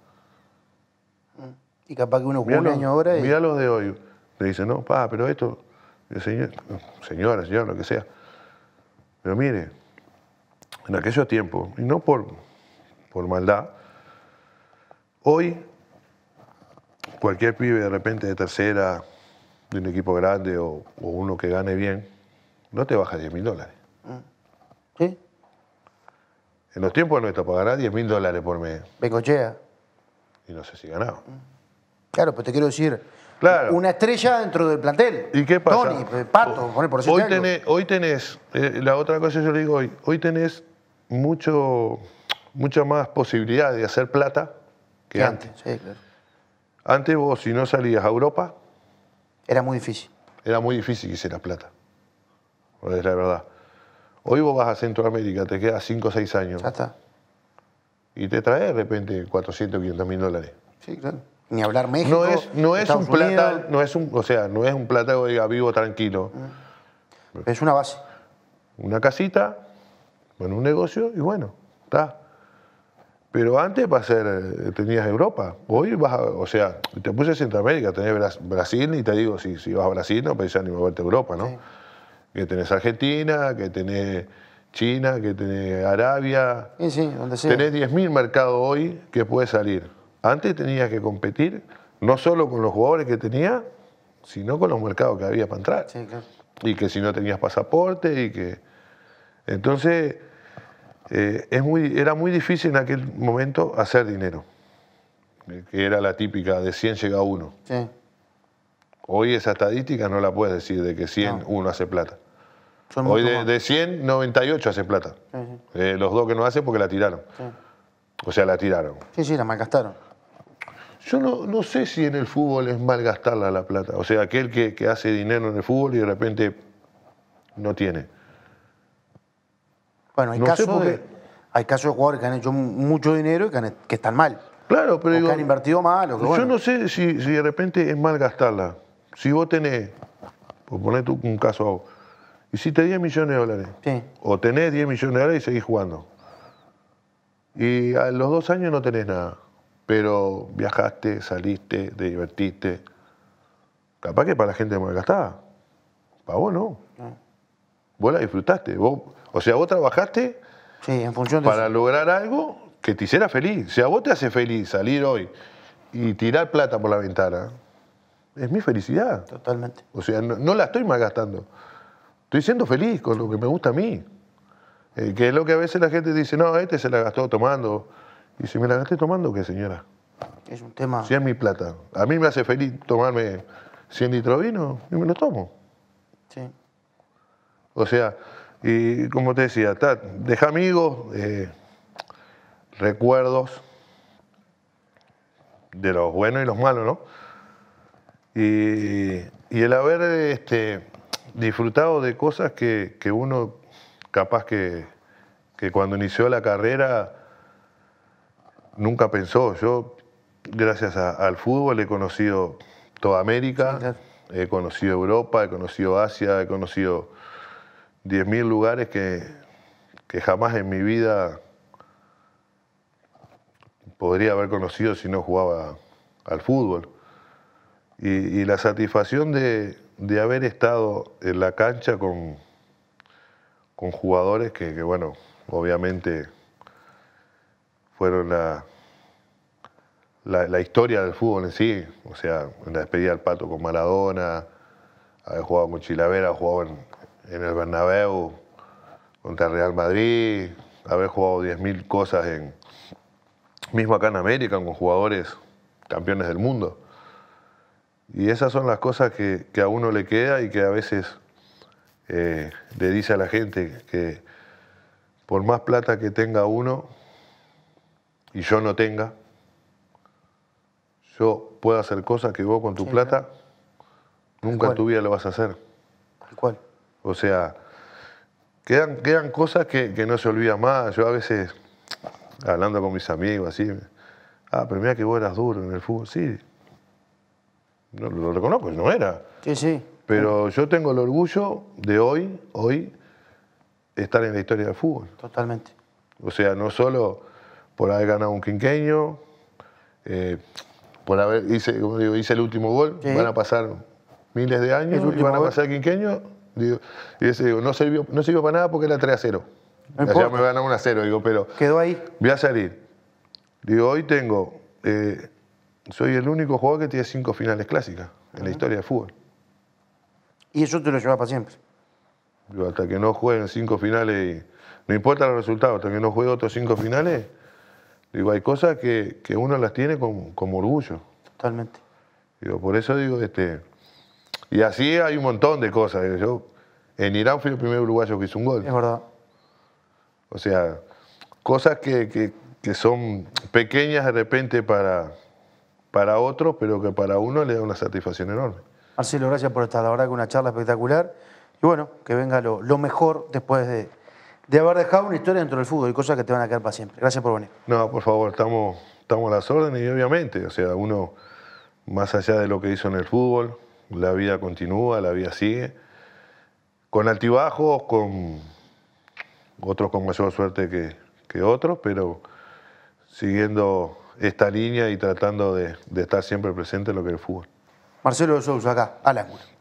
Mm. Y capaz que uno jugó un año ahora y... Mirá los de hoy. Le dicen, no, pa, pero esto señora, señor, lo que sea. Pero mire, en aquellos tiempos, y no por, por maldad, hoy cualquier pibe de repente de tercera, de un equipo grande o, uno que gane bien, no te baja 10 mil dólares. Mm. ¿Sí? En los tiempos nuestros, te ganar 10 mil dólares por mes. cochea Y no sé si ganaba. Mm. Claro, pero te quiero decir, una estrella dentro del plantel. ¿Y qué pasa? Eh, Pato, por hoy tenés, hoy tenés, eh, la otra cosa yo le digo hoy, hoy tenés mucho, mucha más posibilidad de hacer plata que, antes. antes. vos, si no salías a Europa... Era muy difícil. Era muy difícil que hicieras plata. Es la verdad. Hoy vos vas a Centroamérica, te quedas 5 o 6 años. Ya está. Y te traes de repente 400, 500 mil dólares. Sí, claro ni hablar México. No es, no es un plata, no es un, o sea, no es un plata diga vivo tranquilo. Mm. Es una base. Una casita, bueno, un negocio y bueno, está. Pero antes para ser, eh, tenías Europa. Hoy vas a, o sea, te puse Centroamérica, tenés Brasil y te digo, si, si vas a Brasil no pensás ni moverte a Europa, ¿no? Que tenés Argentina, que tenés China, que tenés Arabia. Sí, sí, donde Tenés 10.000 mercados hoy que puedes salir. Antes tenías que competir no solo con los jugadores que tenía, sino con los mercados que había para entrar. Y que si no tenías pasaporte y que... Entonces, eh, es muy, era muy difícil en aquel momento hacer dinero, eh, que era la típica de 100 llega uno. Sí. Hoy esa estadística no la puedes decir de que 100 uno hace plata. Hoy de, 100, 98 hace plata. Eh, los dos que no hacen porque la tiraron. O sea, la tiraron. Sí, sí, la malgastaron. Yo no, sé si en el fútbol es mal gastarla la plata. O sea, aquel que, hace dinero en el fútbol y de repente no tiene. Bueno, hay, casos, de, hay casos de jugadores que han hecho mucho dinero y que, están mal. Claro, pero. que han invertido mal. Yo no sé si, de repente es mal gastarla. Si vos tenés, por pues poner un caso, hiciste 10 millones de dólares. Sí. O tenés 10 millones de dólares y seguís jugando. Y a los dos años no tenés nada pero viajaste, saliste, te divertiste. Capaz que para la gente malgastada, para vos no. Vos la disfrutaste. o sea, vos trabajaste en función para lograr algo que te hiciera feliz. Si a vos te hace feliz salir hoy y tirar plata por la ventana. Es mi felicidad. Totalmente. O sea, no, la estoy malgastando. Estoy siendo feliz con lo que me gusta a mí. Eh, que es lo que a veces la gente dice, no, este se la gastó tomando y si me la gasté tomando, ¿qué, señora? Es un tema... Si es mi plata. A mí me hace feliz tomarme 100 litros de vino y me lo tomo. Sí. O sea, y como te decía, deja amigos, eh, recuerdos de los buenos y los malos, ¿no? Y, el haber este, disfrutado de cosas que, uno capaz que, que, cuando inició la carrera nunca pensó. Yo, gracias al fútbol, he conocido toda América, he conocido Europa, he conocido Asia, he conocido 10.000 lugares que, que jamás en mi vida podría haber conocido si no jugaba al fútbol. Y, la satisfacción de, haber estado en la cancha con, con jugadores que, bueno, obviamente fueron la, la, historia del fútbol en sí. O sea, en la despedida del Pato con Maradona, haber jugado con Chilavera, haber jugado en, el Bernabéu contra Real Madrid, haber jugado 10.000 cosas en mismo acá en América con jugadores campeones del mundo. Y esas son las cosas que, a uno le queda y que a veces eh, le dice a la gente que por más plata que tenga uno, y yo no tenga, yo puedo hacer cosas que vos con tu plata nunca en tu vida lo vas a hacer. Tal cual. O sea, quedan, quedan cosas que, no se olvida más. Yo a veces, hablando con mis amigos, así, ah, pero mira que vos eras duro en el fútbol. Sí, no, lo reconozco, no era. Sí, sí. Pero yo tengo el orgullo de hoy, hoy, estar en la historia del fútbol. Totalmente. O sea, no solo por haber ganado un quinqueño, eh, por haber, hice, como digo, hice el último gol, van a pasar miles de años y van a pasar quinqueño, Digo, y ese digo, no sirvió, no sirvió para nada porque era 3 a 0. me ganar 1 0, digo, pero. Quedó ahí. Voy a salir. Digo, hoy tengo. Eh, soy el único jugador que tiene cinco finales clásicas en la historia de fútbol. ¿Y eso te lo lleva para siempre? Digo, hasta que no jueguen cinco finales. no importa el resultado, hasta que no juegue otros cinco finales. Digo, hay cosas que, uno las tiene como, orgullo. Totalmente. Digo, por eso digo, este. Y así hay un montón de cosas. yo, en Irán fui el primer uruguayo que hizo un gol. Es verdad. O sea, cosas que, son pequeñas de repente para, para otros, pero que para uno le da una satisfacción enorme. Marcelo, gracias por estar. La verdad que una charla espectacular. Y bueno, que venga lo mejor después de, de haber dejado una historia dentro del fútbol y cosas que te van a quedar para siempre. Gracias por venir. No, por favor, estamos, estamos a las órdenes y obviamente, o sea, uno, más allá de lo que hizo en el fútbol, la vida continúa, la vida sigue, con altibajos, con otros con mayor suerte que, otros, pero siguiendo esta línea y tratando de, estar siempre presente en lo que es el fútbol. Marcelo de Sousa acá, al ángulo.